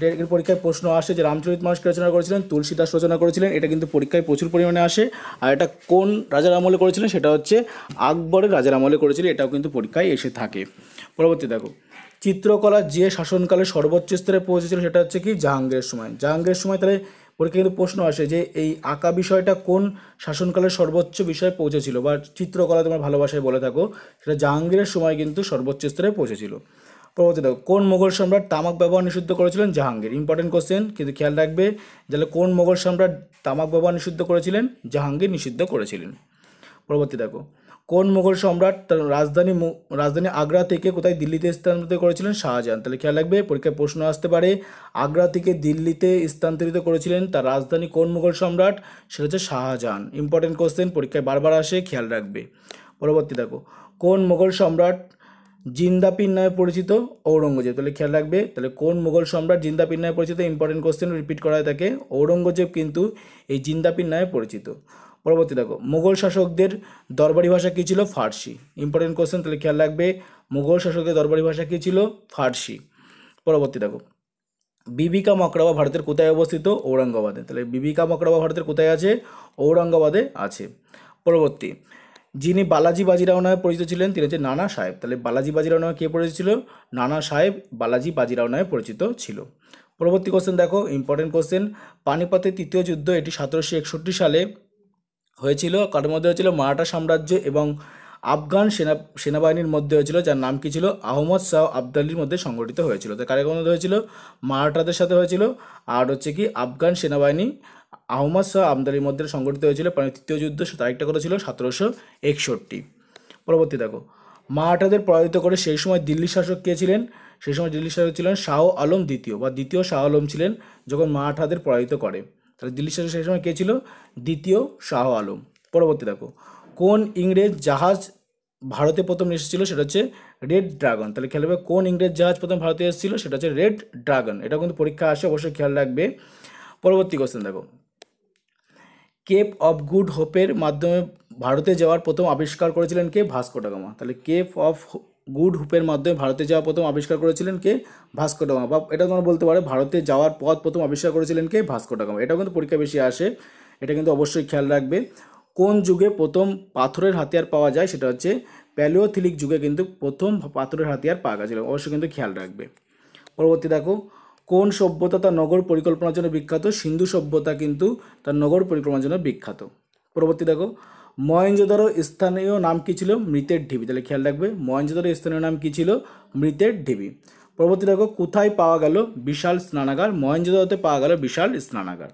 ডেটের পরীক্ষায় প্রশ্ন আসে যে রামচরিত মানুষকে রচনা করেছিলেন তুলসীদাস রচনা করেছিলেন এটা কিন্তু পরীক্ষায় প্রচুর পরিমাণে আসে আর এটা কোন রাজার আমলে করেছিলেন সেটা হচ্ছে আকবরের রাজার আমলে করেছিলেন এটাও কিন্তু পরীক্ষায় এসে থাকে পরবর্তী দেখো চিত্রকলা যে শাসনকালে সর্বোচ্চ স্তরে পৌঁছেছিল সেটা হচ্ছে কি জাহাঙ্গীরের সময় জাহাঙ্গীরের সময় তাহলে পরীক্ষায় কিন্তু প্রশ্ন আসে যে এই আঁকা বিষয়টা কোন শাসনকালে সর্বোচ্চ বিষয়ে পৌঁছেছিল বা চিত্রকলা তোমার ভালোবাসায় বলে থাকো সেটা জাহাঙ্গীরের সময় কিন্তু সর্বোচ্চ স্তরে পৌঁছেছিল পরবর্তী দেখো কোন মোগল সম্রাট তামাক ব্যবহার নিষিদ্ধ করেছিলেন জাহাঙ্গীর ইম্পর্টেন্ট কোশ্চেন কিন্তু খেয়াল রাখবে যাহলে কোন মোগল সম্রাট তামাক ব্যবহার নিষিদ্ধ করেছিলেন জাহাঙ্গীর নিষিদ্ধ করেছিলেন পরবর্তী দেখো কোন মোগল সম্রাট তার রাজধানী রাজধানী আগ্রা থেকে কোথায় দিল্লিতে স্থানান্তরিত করেছিলেন শাহজাহান তাহলে খেয়াল রাখবে পরীক্ষায় প্রশ্ন আসতে পারে আগ্রা থেকে দিল্লিতে স্থানান্তরিত করেছিলেন তার রাজধানী কোন মোগল সম্রাট সেটা হচ্ছে শাহজাহান ইম্পর্টেন্ট কোশ্চেন পরীক্ষায় বারবার আসে খেয়াল রাখবে পরবর্তী দেখো কোন মোগল সম্রাট জিন্দাপির নামে পরিচিত ঔরঙ্গজেব তাহলে খেয়াল রাখবে তাহলে কোন মুঘল সম্রাট জিন্দাপির নামে পরিচিত ইম্পর্টেন্ট কোশ্চেন রিপিট করা হয় ঔরঙ্গজেব কিন্তু এই জিন্দাপির নামে পরিচিত পরবর্তী দেখো মুঘল শাসকদের দরবারি ভাষা কী ছিল ফার্সি ইম্পর্টেন্ট কোশ্চেন তাহলে খেয়াল রাখবে মুঘল শাসকদের দরবারি ভাষা কী ছিল ফার্সি পরবর্তী দেখো বিবিকা মকরাবা ভারতের কোথায় অবস্থিত ঔরঙ্গাবাদে তাহলে বিবিকা মকরাবা ভারতের কোথায় আছে ঔরঙ্গাবাদে আছে পরবর্তী যিনি বালাজি বাজিরাও নামে পরিচিত ছিলেন তিনি হচ্ছে নানা সাহেব তাহলে বালাজি বাজিরাও নামে কে পরিচিত ছিল নানা সাহেব বালাজি বাজিরাও নামে পরিচিত ছিল পরবর্তী কোশ্চেন দেখো ইম্পর্টেন্ট কোশ্চেন পানিপথের তৃতীয় যুদ্ধ এটি সতেরোশো একষট্টি সালে হয়েছিল কার মধ্যে হয়েছিল মারাঠা সাম্রাজ্য এবং আফগান সেনা সেনাবাহিনীর মধ্যে হয়েছিল যার নাম কী ছিল আহমদ শাহ আবদালির মধ্যে সংগঠিত হয়েছিল তো কারের মধ্যে হয়েছিল মারাঠাদের সাথে হয়েছিল আর হচ্ছে কি আফগান সেনাবাহিনী আহমদ শাহ আমদানির মধ্যে সংগঠিত হয়েছিল তৃতীয় যুদ্ধ তারিখটা করেছিল সতেরোশো একষট্টি পরবর্তী দেখো মারাঠাদের পরাজিত করে সেই সময় দিল্লি শাসক কে ছিলেন সেই সময় দিল্লি শাসক ছিলেন শাহ আলম দ্বিতীয় বা দ্বিতীয় শাহ আলম ছিলেন যখন মারাঠাদের পরাজিত করে তাহলে দিল্লি শাসক সেই সময় কে ছিল দ্বিতীয় শাহ আলম পরবর্তী দেখো কোন ইংরেজ জাহাজ ভারতে প্রথম এসেছিল সেটা হচ্ছে রেড ড্রাগন তাহলে খেয়াল রাখবে কোন ইংরেজ জাহাজ প্রথম ভারতে এসেছিল সেটা হচ্ছে রেড ড্রাগন এটা কিন্তু পরীক্ষা আসে অবশ্যই খেয়াল রাখবে পরবর্তী কোশ্চেন দেখো কেপ অফ গুড হোপের মাধ্যমে ভারতে যাওয়ার প্রথম আবিষ্কার করেছিলেন কে ভাস্কোডাগামা তাহলে কেপ অফ গুড হুপের মাধ্যমে ভারতে যাওয়া প্রথম আবিষ্কার করেছিলেন কে ভাস্কোডাগামা বা এটা তোমরা বলতে পারো ভারতে যাওয়ার পথ প্রথম আবিষ্কার করেছিলেন কে ভাস্কোডাগামা এটাও কিন্তু পরীক্ষা বেশি আসে এটা কিন্তু অবশ্যই খেয়াল রাখবে কোন যুগে প্রথম পাথরের হাতিয়ার পাওয়া যায় সেটা হচ্ছে প্যালিওথিলিক যুগে কিন্তু প্রথম পাথরের হাতিয়ার পাওয়া গেছিলো অবশ্যই কিন্তু খেয়াল রাখবে পরবর্তী দেখো কোন সভ্যতা তার নগর পরিকল্পনার জন্য বিখ্যাত সিন্ধু সভ্যতা কিন্তু তার নগর পরিকল্পনার জন্য বিখ্যাত পরবর্তী দেখো মহেঞ্জোদারো স্থানীয় নাম কী ছিল মৃতের ঢিবি তাহলে খেয়াল রাখবে মহেঞ্জোদারো স্থানীয় নাম কী ছিল মৃতের ঢিবি পরবর্তী দেখো কোথায় পাওয়া গেল বিশাল স্নানাগার মহেঞ্জোদারোতে পাওয়া গেল বিশাল স্নানাগার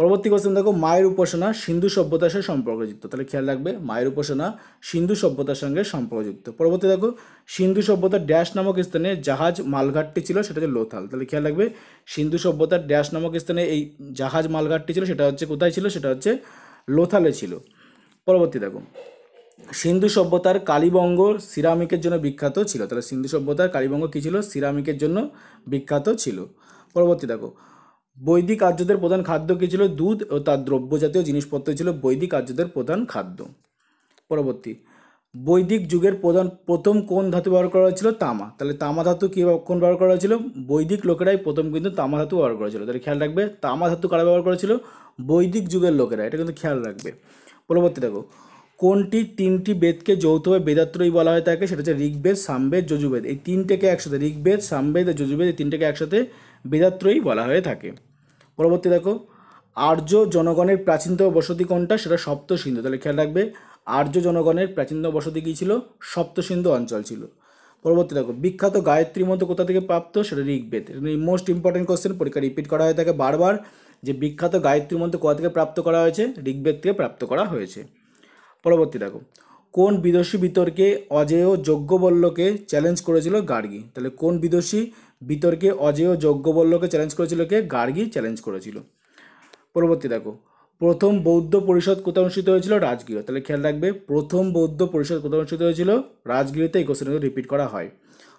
পরবর্তী কোশ্চেন দেখো মায়ের উপাসনা সিন্ধু সভ্যতার সাথে সম্পর্কযুক্ত তাহলে খেয়াল রাখবে মায়ের উপাসনা সিন্ধু সভ্যতার সঙ্গে সম্পর্কযুক্ত পরবর্তী দেখো সিন্ধু সভ্যতার ড্যাশ নামক স্থানে জাহাজ মালঘাটটি ছিল সেটা হচ্ছে লোথাল তাহলে খেয়াল রাখবে সিন্ধু সভ্যতার ড্যাশ নামক স্থানে এই জাহাজ মালঘাটটি ছিল সেটা হচ্ছে কোথায় ছিল সেটা হচ্ছে লোথালে ছিল পরবর্তী দেখো সিন্ধু সভ্যতার কালীবঙ্গ সিরামিকের জন্য বিখ্যাত ছিল তাহলে সিন্ধু সভ্যতার কালীবঙ্গ কী ছিল সিরামিকের জন্য বিখ্যাত ছিল পরবর্তী দেখো বৈদিক আর্যদের প্রধান খাদ্য কী ছিল দুধ ও তার দ্রব্য জাতীয় জিনিসপত্র ছিল বৈদিক আর্যদের প্রধান খাদ্য পরবর্তী বৈদিক যুগের প্রধান প্রথম কোন ধাতু ব্যবহার করা হয়েছিল তামা তাহলে তামা ধাতু কী কোন ব্যবহার করা হয়েছিল বৈদিক লোকেরাই প্রথম কিন্তু তামা ধাতু ব্যবহার করেছিল তাহলে খেয়াল রাখবে তামা ধাতু কারা ব্যবহার করেছিল বৈদিক যুগের লোকেরা এটা কিন্তু খেয়াল রাখবে পরবর্তী দেখো কোনটি তিনটি বেদকে যৌথভাবে বেদাত্রয়ী বলা হয়ে থাকে সেটা হচ্ছে ঋগ্বেদ সামবেদ যজুবেদ এই তিনটেকে একসাথে ঋগ্বেদ সামবেদ আর যজুবেদ এই তিনটেকে একসাথে বেদাত্রয়ী বলা হয়ে থাকে পরবর্তী দেখো আর্য জনগণের প্রাচীনতম বসতি কোনটা সেটা সিন্ধু তাহলে খেয়াল রাখবে আর্য জনগণের প্রাচীনতম বসতি কী ছিল সপ্তসিন্ধু অঞ্চল ছিল পরবর্তী দেখো বিখ্যাত গায়ত্রী মধ্যে কোথা থেকে প্রাপ্ত সেটা ঋগ্বেদ মোস্ট ইম্পর্টেন্ট কোশ্চেন পরীক্ষা রিপিট করা হয়ে থাকে বারবার যে বিখ্যাত গায়ত্রী মন্ত্র কোথা থেকে প্রাপ্ত করা হয়েছে ঋগ্বেদ থেকে প্রাপ্ত করা হয়েছে পরবর্তী দেখো কোন বিদেশী বিতর্কে অজেয় যজ্ঞবল্যকে চ্যালেঞ্জ করেছিল গার্গী তাহলে কোন বিদেশী বিতর্কে অজেয় যজ্ঞবল্লকে চ্যালেঞ্জ করেছিল কে গার্গী চ্যালেঞ্জ করেছিল পরবর্তী দেখো প্রথম বৌদ্ধ পরিষদ কোথায় অনুষ্ঠিত হয়েছিল রাজগৃহ তাহলে খেয়াল রাখবে প্রথম বৌদ্ধ পরিষদ কোথায় অনুষ্ঠিত হয়েছিল রাজগৃহতে এই কোশ্চেন রিপিট করা হয়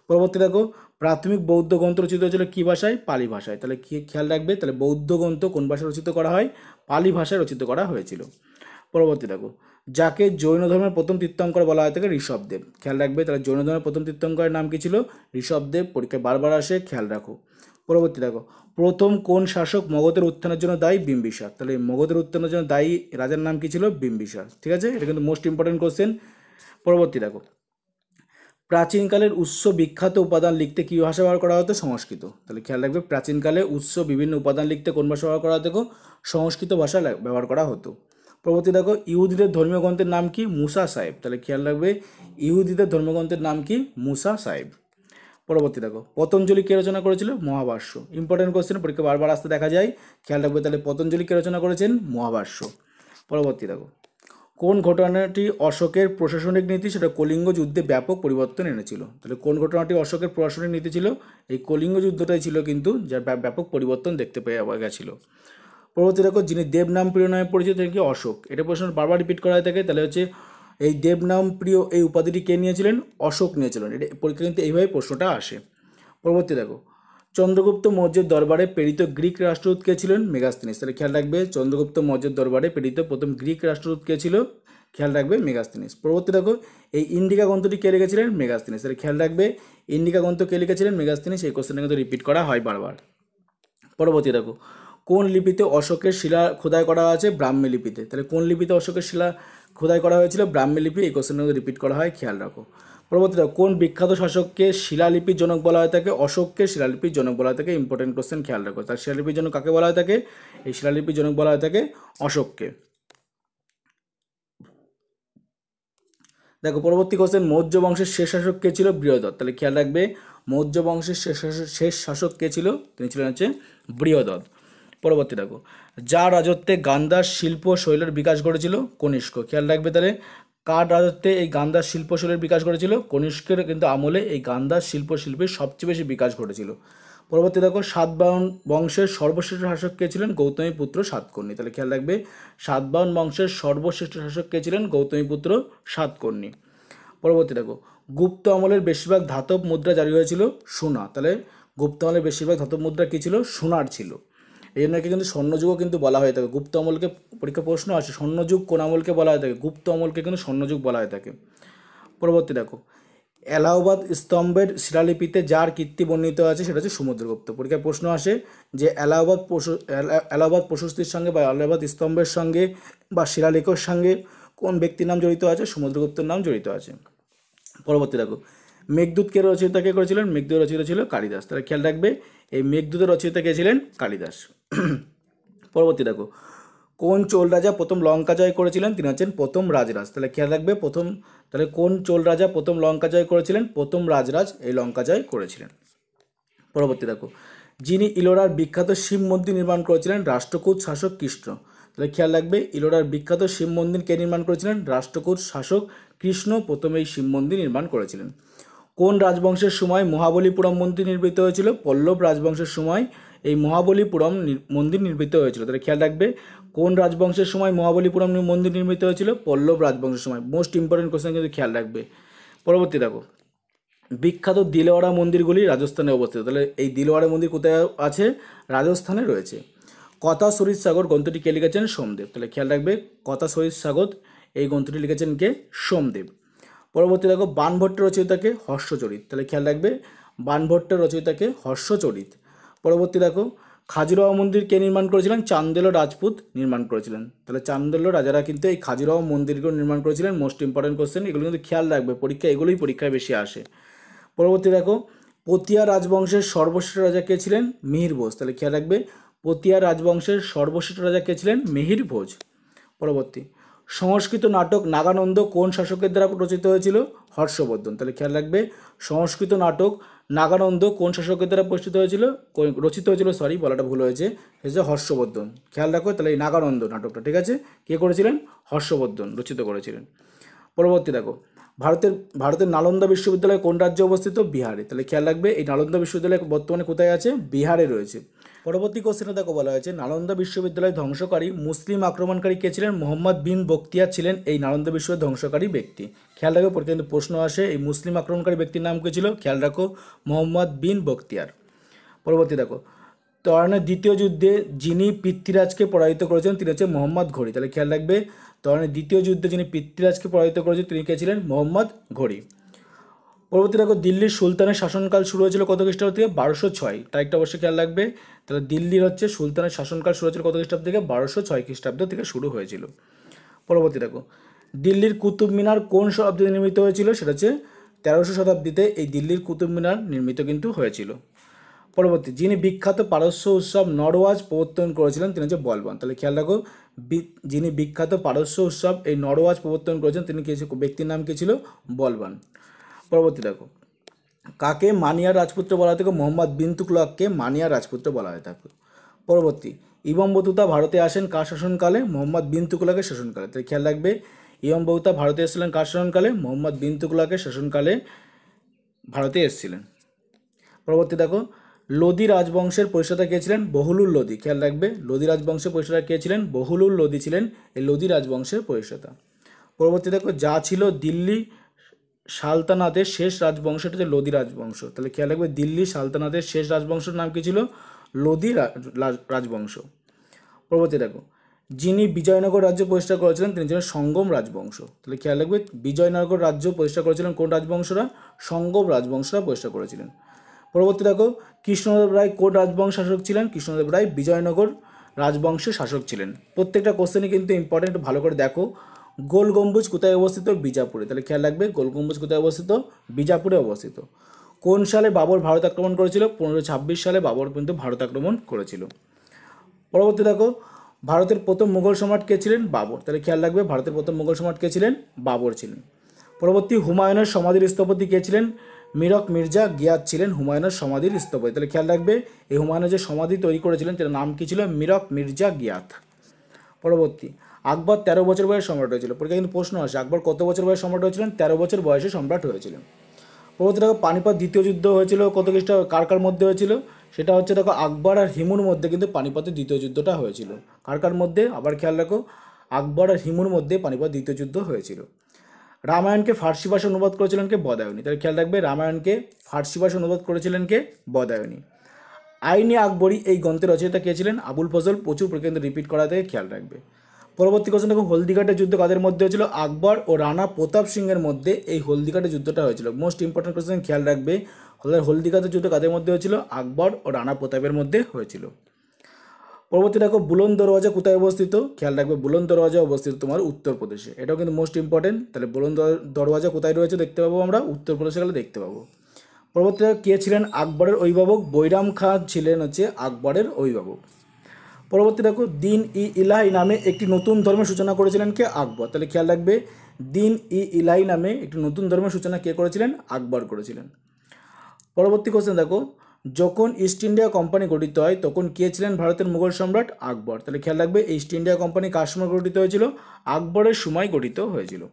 পরবর্তী দেখো প্রাথমিক বৌদ্ধ গ্রন্থ রচিত হয়েছিল কী ভাষায় পালি ভাষায় তাহলে খেয়াল রাখবে তাহলে বৌদ্ধ গ্রন্থ কোন ভাষায় রচিত করা হয় পালি ভাষায় রচিত করা হয়েছিল পরবর্তী দেখো যাকে জৈন ধর্মের প্রথম তীর্থঙ্কর বলা হয় থাকে ঋষভদেব খেয়াল রাখবে তাহলে জৈন ধর্মের প্রথম তীর্থঙ্করের নাম কী ছিল ঋষভদেব পরীক্ষায় বারবার আসে খেয়াল রাখো পরবর্তী দেখো প্রথম কোন শাসক মগধের উত্থানের জন্য দায়ী বিম্বিসার তাহলে মগধের উত্থানের জন্য দায়ী রাজার নাম কী ছিল বিম্বিসার ঠিক আছে এটা কিন্তু মোস্ট ইম্পর্টেন্ট কোশ্চেন পরবর্তী দেখো প্রাচীনকালের উৎস বিখ্যাত উপাদান লিখতে কী ভাষা ব্যবহার করা হতো সংস্কৃত তাহলে খেয়াল রাখবে প্রাচীনকালে উৎস বিভিন্ন উপাদান লিখতে কোন ভাষা ব্যবহার করা হতো সংস্কৃত ভাষা ব্যবহার করা হতো পরবর্তী দেখো ইহুদিদের ধর্মীয় গ্রন্থের নাম কি মুসা সাহেব তাহলে খেয়াল রাখবে ইহুদিদের ধর্মগ্রন্থের নাম কি মুসা সাহেব পরবর্তী দেখো পতঞ্জলি কে রচনা করেছিল মহাভাষ্য ইম্পর্টেন্ট কোয়েশ্চেন পরীক্ষা বারবার আসতে দেখা যায় খেয়াল রাখবে তাহলে পতঞ্জলি কে রচনা করেছেন মহাভাষ্য পরবর্তী দেখো কোন ঘটনাটি অশোকের প্রশাসনিক নীতি সেটা কলিঙ্গ যুদ্ধে ব্যাপক পরিবর্তন এনেছিল তাহলে কোন ঘটনাটি অশোকের প্রশাসনিক নীতি ছিল এই কলিঙ্গ যুদ্ধটাই ছিল কিন্তু যার ব্যাপক পরিবর্তন দেখতে পেয়ে গেছিলো পরবর্তী দেখো যিনি দেবনাম প্রিয় নামে পরিচিত তিনি কি অশোক এটা প্রশ্ন বারবার রিপিট করা থাকে তাহলে হচ্ছে এই দেবনাম প্রিয় এই উপাধিটি কে নিয়েছিলেন অশোক নিয়েছিলেন এটা পরীক্ষা কিন্তু এইভাবে প্রশ্নটা আসে পরবর্তী দেখো চন্দ্রগুপ্ত মৌর্যের দরবারে প্রেরিত গ্রিক রাষ্ট্রদূত কে ছিলেন মেগাস্তিনিস তাহলে খেয়াল রাখবে চন্দ্রগুপ্ত মৌর্যের দরবারে প্রেরিত প্রথম গ্রিক রাষ্ট্রদূত কে ছিল খেয়াল রাখবে মেগাস্তিনিস পরবর্তী দেখো এই ইন্ডিকা গ্রন্থটি কে লিখেছিলেন মেগাস্তিনিস তাহলে খেয়াল রাখবে ইন্ডিকা গ্রন্থ কে লিখেছিলেন মেগাস্তিনিস এই কোশ্চেনটা কিন্তু রিপিট করা হয় বারবার পরবর্তী দেখো কোন লিপিতে অশোকের শিলা খোদাই করা আছে ব্রাহ্মী লিপিতে তাহলে কোন লিপিতে অশোকের শিলা খোদাই করা হয়েছিল ব্রাহ্মী লিপি এই কোশ্চেন রিপিট করা হয় খেয়াল রাখো পরবর্তীতে কোন বিখ্যাত শাসককে শিলালিপির জনক বলা হয়ে থাকে অশোককে শিলালিপির জনক বলা হয় থাকে ইম্পর্টেন্ট কোশ্চেন খেয়াল রাখো তার শিলালিপির জন্য কাকে বলা হয়ে থাকে এই শিলালিপির জনক বলা হয়ে থাকে অশোককে দেখো পরবর্তী কোশ্চেন মৌর্য বংশের শেষ শাসক কে ছিল বৃহদত্ত তাহলে খেয়াল রাখবে মৌর্য বংশের শেষ শাসক কে ছিল তিনি ছিলেন হচ্ছে বৃহদত্ত পরবর্তী দেখো যার রাজত্বে গান্ধার শিল্প শৈলের বিকাশ ঘটেছিল কনিষ্ক খেয়াল রাখবে তাহলে কার রাজত্বে এই গান্ধার শিল্প শৈলের বিকাশ ঘটেছিল কনিষ্কের কিন্তু আমলে এই গান্ধার শিল্প শিল্পের সবচেয়ে বেশি বিকাশ ঘটেছিল পরবর্তী দেখো সাতবাহন বংশের সর্বশ্রেষ্ঠ শাসক কে ছিলেন গৌতমী পুত্র সাতকর্ণী তাহলে খেয়াল রাখবে সাতবাহন বংশের সর্বশ্রেষ্ঠ শাসক কে ছিলেন গৌতমী পুত্র সাতকর্ণী পরবর্তী দেখো গুপ্ত আমলের বেশিরভাগ ধাতব মুদ্রা জারি হয়েছিল সোনা তাহলে গুপ্ত আমলের বেশিরভাগ ধাতব মুদ্রা কী ছিল সোনার ছিল এই জন্য কিন্তু স্বর্ণযুগও কিন্তু বলা হয়ে থাকে গুপ্ত আমলকে পরীক্ষা প্রশ্ন আছে স্বর্ণযুগ কোন আমলকে বলা হয়ে থাকে গুপ্ত আমলকে কিন্তু স্বর্ণযুগ বলা হয়ে থাকে পরবর্তী দেখো এলাহাবাদ স্তম্ভের শিলালিপিতে যার কীর্তি বর্ণিত আছে সেটা হচ্ছে সমুদ্রগুপ্ত পরীক্ষায় প্রশ্ন আসে যে এলাহাবাদ এলাহাবাদ প্রশস্তির সঙ্গে বা এলাহাবাদ স্তম্ভের সঙ্গে বা শিলালেখর সঙ্গে কোন ব্যক্তির নাম জড়িত আছে সমুদ্রগুপ্তের নাম জড়িত আছে পরবর্তী দেখো মেঘদূতকে রচয়িতা কে করেছিলেন মেঘদূত রচিত ছিল কালিদাস তারা খেয়াল রাখবে এই মেঘদূতের রচয়িতা কে ছিলেন কালিদাস পরবর্তী দেখো কোন চোল রাজা প্রথম লঙ্কা জয় করেছিলেন তিনি হচ্ছেন প্রথম রাজরাজ তাহলে খেয়াল রাখবে প্রথম তাহলে কোন চোল রাজা প্রথম লঙ্কা জয় করেছিলেন প্রথম রাজরাজ এই লঙ্কা জয় করেছিলেন পরবর্তী দেখো যিনি ইলোরার বিখ্যাত শিব মন্দির নির্মাণ করেছিলেন রাষ্ট্রকূট শাসক কৃষ্ণ তাহলে খেয়াল রাখবে ইলোরার বিখ্যাত শিব মন্দির কে নির্মাণ করেছিলেন রাষ্ট্রকূট শাসক কৃষ্ণ প্রথমে এই শিব মন্দির নির্মাণ করেছিলেন কোন রাজবংশের সময় মহাবলীপুরম মন্দির নির্মিত হয়েছিল পল্লব রাজবংশের সময় এই মহাবলীপুরম মন্দির নির্মিত হয়েছিল তাহলে খেয়াল রাখবে কোন রাজবংশের সময় মহাবলীপুরম মন্দির নির্মিত হয়েছিল পল্লব রাজবংশের সময় মোস্ট ইম্পর্টেন্ট কোয়েশ্চেন কিন্তু খেয়াল রাখবে পরবর্তী দেখো বিখ্যাত দিলওয়াড়া মন্দিরগুলি রাজস্থানে অবস্থিত তাহলে এই দিলওয়াড়া মন্দির কোথায় আছে রাজস্থানে রয়েছে কথা শরীর সাগর গ্রন্থটি কে লিখেছেন সোমদেব তাহলে খেয়াল রাখবে কথা শরীর সাগর এই গ্রন্থটি লিখেছেন কে সোমদেব পরবর্তী দেখো বানভট্ট রচয়িতাকে হর্ষচরিত তাহলে খেয়াল রাখবে বানভট্ট রচয়িতাকে হর্ষচরিত পরবর্তী দেখো খাজুরাহো মন্দির কে নির্মাণ করেছিলেন চান্দেলো রাজপুত নির্মাণ করেছিলেন তাহলে চান্দেলো রাজারা কিন্তু এই খাজুরাহো মন্দিরগুলো নির্মাণ করেছিলেন মোস্ট ইম্পর্টেন্ট কোশ্চেন এগুলো কিন্তু খেয়াল রাখবে পরীক্ষা এগুলোই পরীক্ষায় বেশি আসে পরবর্তী দেখো পতিয়া রাজবংশের সর্বশ্রেষ্ঠ রাজা কে ছিলেন মিহির ভোজ তাহলে খেয়াল রাখবে পতিয়া রাজবংশের সর্বশ্রেষ্ঠ রাজা কে ছিলেন মিহির ভোজ পরবর্তী সংস্কৃত নাটক নাগানন্দ কোন শাসকের দ্বারা রচিত হয়েছিল হর্ষবর্ধন তাহলে খেয়াল রাখবে সংস্কৃত নাটক নাগানন্দ কোন শাসকের দ্বারা প্রতিষ্ঠিত হয়েছিল রচিত হয়েছিল সরি বলাটা ভুল হয়েছে হয়েছে হর্ষবর্ধন খেয়াল রাখো তাহলে এই নাগানন্দ নাটকটা ঠিক আছে কে করেছিলেন হর্ষবর্ধন রচিত করেছিলেন পরবর্তী দেখো ভারতের ভারতের নালন্দা বিশ্ববিদ্যালয় কোন রাজ্যে অবস্থিত বিহারে তাহলে খেয়াল রাখবে এই নালন্দা বিশ্ববিদ্যালয় বর্তমানে কোথায় আছে বিহারে রয়েছে পরবর্তী কোশ্চেনে দেখো বলা হয়েছে নালন্দা বিশ্ববিদ্যালয় ধ্বংসকারী মুসলিম আক্রমণকারী কে ছিলেন মোহাম্মদ বিন বক্তিয়ার ছিলেন এই নালন্দা বিশ্ববিদ্যালয় ধ্বংসকারী ব্যক্তি খেয়াল রাখো প্রতিদিন প্রশ্ন আসে এই মুসলিম আক্রমণকারী ব্যক্তির নাম কি ছিল খেয়াল রাখো মোহাম্মদ বিন বক্তিয়ার পরবর্তী দেখো তরানের দ্বিতীয় যুদ্ধে যিনি পৃথ্বীরাজকে পরাজিত করেছেন তিনি হচ্ছে মোহাম্মদ ঘড়ি তাহলে খেয়াল রাখবে তরানের দ্বিতীয় যুদ্ধে যিনি পৃথ্বীরাজকে পরাজিত করেছেন তিনি কে ছিলেন মোহাম্মদ ঘড়ি পরবর্তী দেখো দিল্লির সুলতানের শাসনকাল শুরু হয়েছিল কত খ্রিস্টাব্দ থেকে বারোশো ছয় তারিখটা অবশ্যই খেয়াল রাখবে তাহলে দিল্লির হচ্ছে সুলতানের শাসনকাল শুরু হয়েছিল কত খ্রিস্টাব্দ থেকে বারোশো ছয় খ্রিস্টাব্দ থেকে শুরু হয়েছিল পরবর্তী দেখো দিল্লির কুতুব মিনার কোন শতাব্দীতে নির্মিত হয়েছিল সেটা হচ্ছে তেরোশো শতাব্দীতে এই দিল্লির কুতুব মিনার নির্মিত কিন্তু হয়েছিল পরবর্তী যিনি বিখ্যাত পারস্য উৎসব নরওয়াজ প্রবর্তন করেছিলেন তিনি হচ্ছে বলবান তাহলে খেয়াল রাখো যিনি বিখ্যাত পারস্য উৎসব এই নরওয়াজ প্রবর্তন করেছেন তিনি কিছু ব্যক্তির নাম কী ছিল বলবান পরবর্তী দেখো কাকে মানিয়া রাজপুত্র বলা হয়ে থাকে মোহাম্মদ বিন তুকলককে মানিয়া রাজপুত্র বলা হয়ে থাকে পরবর্তী ইবম বতুতা ভারতে আসেন কার শাসনকালে মোহাম্মদ বিন তুকলাকের শাসনকালে তাই খেয়াল রাখবে ইবম বতুতা ভারতে এসেছিলেন কার শাসনকালে মোহাম্মদ বিন তুকলাকের শাসনকালে ভারতে এসেছিলেন পরবর্তী দেখো লোদি রাজবংশের পরিষদা কে ছিলেন বহুলুল লোদি খেয়াল রাখবে লোদি রাজবংশের পরিষদা কে ছিলেন বহুলুল লোদি ছিলেন এই লোদি রাজবংশের পরিষদা পরবর্তী দেখো যা ছিল দিল্লি সালতানাতের শেষ রাজবংশ এটা হচ্ছে লোদি রাজবংশ তাহলে খেয়াল রাখবে দিল্লি সালতানাতের শেষ রাজবংশের নাম কী ছিল লোদি রাজবংশ পরবর্তী দেখো যিনি বিজয়নগর রাজ্য প্রতিষ্ঠা করেছিলেন তিনি ছিলেন সঙ্গম রাজবংশ তাহলে খেয়াল রাখবে বিজয়নগর রাজ্য প্রতিষ্ঠা করেছিলেন কোন রাজবংশরা সঙ্গম রাজবংশরা প্রতিষ্ঠা করেছিলেন পরবর্তী দেখো কৃষ্ণদেব রায় কোন রাজবংশ শাসক ছিলেন কৃষ্ণদেব রায় বিজয়নগর রাজবংশের শাসক ছিলেন প্রত্যেকটা কোশ্চেনই কিন্তু ইম্পর্টেন্ট ভালো করে দেখো গোল গম্বুজ কোথায় অবস্থিত বিজাপুরে তাহলে খেয়াল রাখবে গোল গম্বুজ কোথায় অবস্থিত বিজাপুরে অবস্থিত কোন সালে বাবর ভারত আক্রমণ করেছিল পনেরো ছাব্বিশ সালে বাবর কিন্তু ভারত আক্রমণ করেছিল পরবর্তী দেখো ভারতের প্রথম মুঘল সম্রাট কে ছিলেন বাবর তাহলে খেয়াল রাখবে ভারতের প্রথম মুঘল সম্রাট কে ছিলেন বাবর ছিলেন পরবর্তী হুমায়ুনের সমাধির স্থপতি কে ছিলেন মিরক মির্জা গিয়াত ছিলেন হুমায়ুনের সমাধির স্থপতি তাহলে খেয়াল রাখবে এই হুমায়ুনের যে সমাধি তৈরি করেছিলেন তার নাম কী ছিল মিরক মির্জা গিয়াত পরবর্তী আকবর তেরো বছর বয়সে সম্রাট হয়েছিল পরীক্ষা কিন্তু প্রশ্ন আসে আকবর কত বছর বয়সে সম্রাট হয়েছিলেন তেরো বছর বয়সে সম্রাট হয়েছিলেন পরবর্তী দেখো পানিপথ দ্বিতীয় যুদ্ধ হয়েছিল কত খ্রিস্টা কার কার মধ্যে হয়েছিল সেটা হচ্ছে দেখো আকবর আর হিমুর মধ্যে কিন্তু পানিপথের দ্বিতীয় যুদ্ধটা হয়েছিল কার কার মধ্যে আবার খেয়াল রাখো আকবর আর হিমুর মধ্যে পানিপথ দ্বিতীয় যুদ্ধ হয়েছিল রামায়ণকে ফার্সি ভাষা অনুবাদ করেছিলেন কে বদায়নী তাহলে খেয়াল রাখবে রামায়ণকে ফার্সি ভাষা অনুবাদ করেছিলেন কে বদায়নী আইনি আকবরী এই গ্রন্থের রচয়িতা কে ছিলেন আবুল ফজল প্রচুর পরীক্ষা রিপিট করা থেকে খেয়াল রাখবে পরবর্তী কোশ্চেন দেখুন হলদিঘাটের যুদ্ধ কাদের মধ্যে হয়েছিল আকবর ও রানা প্রতাপ সিংয়ের মধ্যে এই হলদিঘাটের যুদ্ধটা হয়েছিল মোস্ট ইম্পর্টেন্ট কোশ্চেন খেয়াল রাখবে হলদিঘাটের যুদ্ধ কাদের মধ্যে হয়েছিল আকবর ও রানা প্রতাপের মধ্যে হয়েছিল পরবর্তী দেখো বুলন দরওয়াজা কোথায় অবস্থিত খেয়াল রাখবে বুলন দরওয়াজা অবস্থিত তোমার উত্তরপ্রদেশে এটাও কিন্তু মোস্ট ইম্পর্টেন্ট তাহলে বুলন দরওয়াজা কোথায় রয়েছে দেখতে পাবো আমরা উত্তরপ্রদেশে গেলে দেখতে পাবো পরবর্তীতে কে ছিলেন আকবরের অভিভাবক বৈরাম খাঁ ছিলেন হচ্ছে আকবরের অভিভাবক পরবর্তী দেখো দিন ই ইলাহি নামে একটি নতুন ধর্মের সূচনা করেছিলেন কে আকবর তাহলে খেয়াল রাখবে দিন ই ইলাহি নামে একটি নতুন ধর্মের সূচনা কে করেছিলেন আকবর করেছিলেন পরবর্তী কোশ্চেন দেখো যখন ইস্ট ইন্ডিয়া কোম্পানি গঠিত হয় তখন কে ছিলেন ভারতের মুঘল সম্রাট আকবর তাহলে খেয়াল রাখবে ইস্ট ইন্ডিয়া কোম্পানি কার সময় গঠিত হয়েছিল আকবরের সময় গঠিত হয়েছিল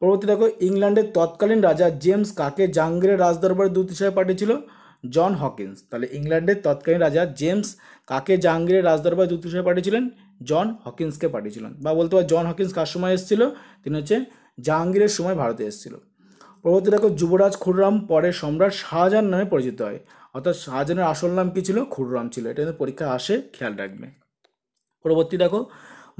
পরবর্তী দেখো ইংল্যান্ডের তৎকালীন রাজা জেমস কাকে জাঙ্গিরের রাজদরবারের দূত হিসাবে পাঠিয়েছিল জন হকিন্স তাহলে ইংল্যান্ডের তৎকালীন রাজা জেমস কাকে জাহাঙ্গীরের রাজদরবার যুক্ত হিসেবে পাঠিয়েছিলেন জন হকিন্সকে পাঠিয়েছিলেন বা বলতে পারে জন হকিন্স কার সময় এসেছিল তিনি হচ্ছে জাহাঙ্গীরের সময় ভারতে এসেছিল পরবর্তী দেখো যুবরাজ খুররাম পরে সম্রাট শাহজাহান নামে পরিচিত হয় অর্থাৎ শাহজাহানের আসল নাম কী ছিল খুররাম ছিল এটা কিন্তু পরীক্ষা আসে খেয়াল রাখবে পরবর্তী দেখো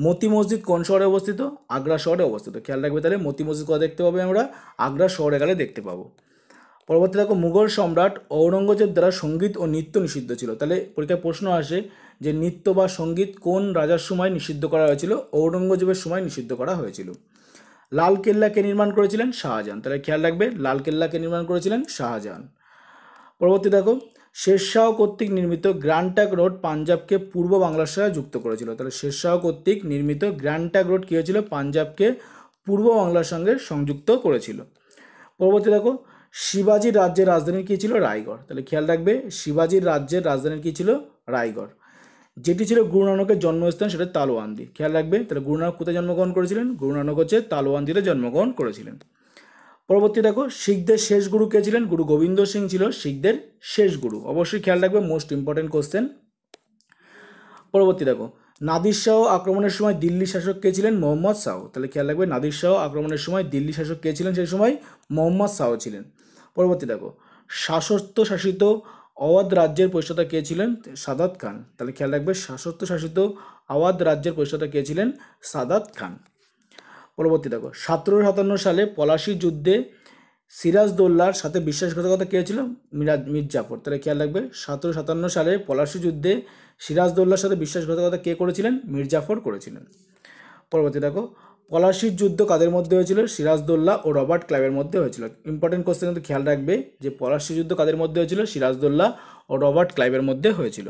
মতি মসজিদ কোন শহরে অবস্থিত আগ্রা শহরে অবস্থিত খেয়াল রাখবে তাহলে মতি মসজিদ কোথায় দেখতে পাবে আমরা আগ্রা শহরে গেলে দেখতে পাবো পরবর্তী দেখো মুঘল সম্রাট ঔরঙ্গজেব দ্বারা সঙ্গীত ও নৃত্য নিষিদ্ধ ছিল তাহলে পরীক্ষায় প্রশ্ন আসে যে নৃত্য বা সঙ্গীত কোন রাজার সময় নিষিদ্ধ করা হয়েছিল ঔরঙ্গজেবের সময় নিষিদ্ধ করা হয়েছিল লাল কেল্লাকে নির্মাণ করেছিলেন শাহজাহান তাহলে খেয়াল রাখবে লাল কেল্লাকে নির্মাণ করেছিলেন শাহজাহান পরবর্তী দেখো শেরশাহ কর্তৃক নির্মিত গ্র্যান্ডটাক রোড পাঞ্জাবকে পূর্ব বাংলার সাথে যুক্ত করেছিল তাহলে শেরশাহ কর্তৃক নির্মিত গ্র্যান্ডটাক রোড কী হয়েছিল পাঞ্জাবকে পূর্ব বাংলার সঙ্গে সংযুক্ত করেছিল পরবর্তী দেখো শিবাজির রাজ্যের রাজধানী কী ছিল রায়গড় তাহলে খেয়াল রাখবে শিবাজির রাজ্যের রাজধানী কী ছিল রায়গড় যেটি ছিল গুরু নানকের জন্মস্থান সেটা তালোয়ান্দি খেয়াল রাখবে তাহলে গুরুনানক কোথায় জন্মগ্রহণ করেছিলেন গুরু নানক হচ্ছে তালোয়ান্দিতে জন্মগ্রহণ করেছিলেন পরবর্তী দেখো শিখদের শেষ গুরু কে ছিলেন গুরু গোবিন্দ সিং ছিল শিখদের শেষ গুরু অবশ্যই খেয়াল রাখবে মোস্ট ইম্পর্টেন্ট কোশ্চেন পরবর্তী দেখো নাদির শাহ আক্রমণের সময় দিল্লি শাসক কে ছিলেন মোহাম্মদ শাহ তাহলে খেয়াল রাখবে নাদির শাহ আক্রমণের সময় দিল্লি শাসক কে ছিলেন সেই সময় মোহাম্মদ শাহ ছিলেন পরবর্তী দেখো শাসত্ব শাসিত অওয়াধ রাজ্যের পরিষ্ঠাতা কে ছিলেন সাদাত খান তাহলে খেয়াল রাখবে শাসত্ব শাসিত আওয়াধ রাজ্যের পরিষ্ঠাতা কে ছিলেন সাদাত খান পরবর্তী দেখো সতেরো সাতান্ন সালে পলাশি যুদ্ধে সিরাজদৌল্লার সাথে বিশ্বাসঘাতকতা কে ছিল মিরাজ মির জাফর তাহলে খেয়াল রাখবে সতেরো সাতান্ন সালে পলাশি যুদ্ধে সিরাজদৌল্লার সাথে বিশ্বাসঘাতকতা কে করেছিলেন মির জাফর করেছিলেন পরবর্তী দেখো পলাশির যুদ্ধ কাদের মধ্যে হয়েছিল সিরাজদোল্লা ও রবার্ট ক্লাইভের মধ্যে হয়েছিল ইম্পর্টেন্ট কোশ্চেন কিন্তু খেয়াল রাখবে যে পলাশির যুদ্ধ কাদের মধ্যে হয়েছিল সিরাজদোল্লা ও রবার্ট ক্লাইভের মধ্যে হয়েছিল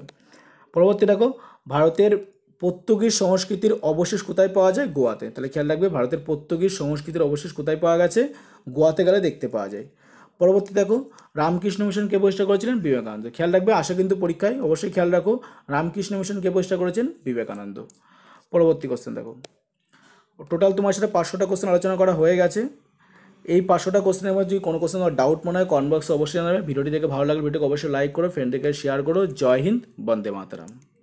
পরবর্তী দেখো ভারতের পর্তুগিজ সংস্কৃতির অবশেষ কোথায় পাওয়া যায় গোয়াতে তাহলে খেয়াল রাখবে ভারতের পর্তুগিজ সংস্কৃতির অবশেষ কোথায় পাওয়া গেছে গোয়াতে গেলে দেখতে পাওয়া যায় পরবর্তী দেখো রামকৃষ্ণ মিশন কে প্রতিষ্ঠা করেছিলেন বিবেকানন্দ খেয়াল রাখবে আসা কিন্তু পরীক্ষায় অবশ্যই খেয়াল রাখো রামকৃষ্ণ মিশন কে প্রতিষ্ঠা করেছেন বিবেকানন্দ পরবর্তী কোশ্চেন দেখো টোটাল তোমার সাথে পাঁচশোটা কোশ্চেন আলোচনা করা হয়ে গেছে এই পাঁচশোটা কোশ্চেনের মধ্যে যদি কোনো কোশ্চেন তোমার ডাউট মনে হয় বক্সে অবশ্যই জানাবে ভিডিওটি দেখে ভালো লাগলে ভিডিওকে অবশ্যই লাইক করো ফ্রেন্ড থেকে শেয়ার করো জয় হিন্দ বন্দে মাতারাম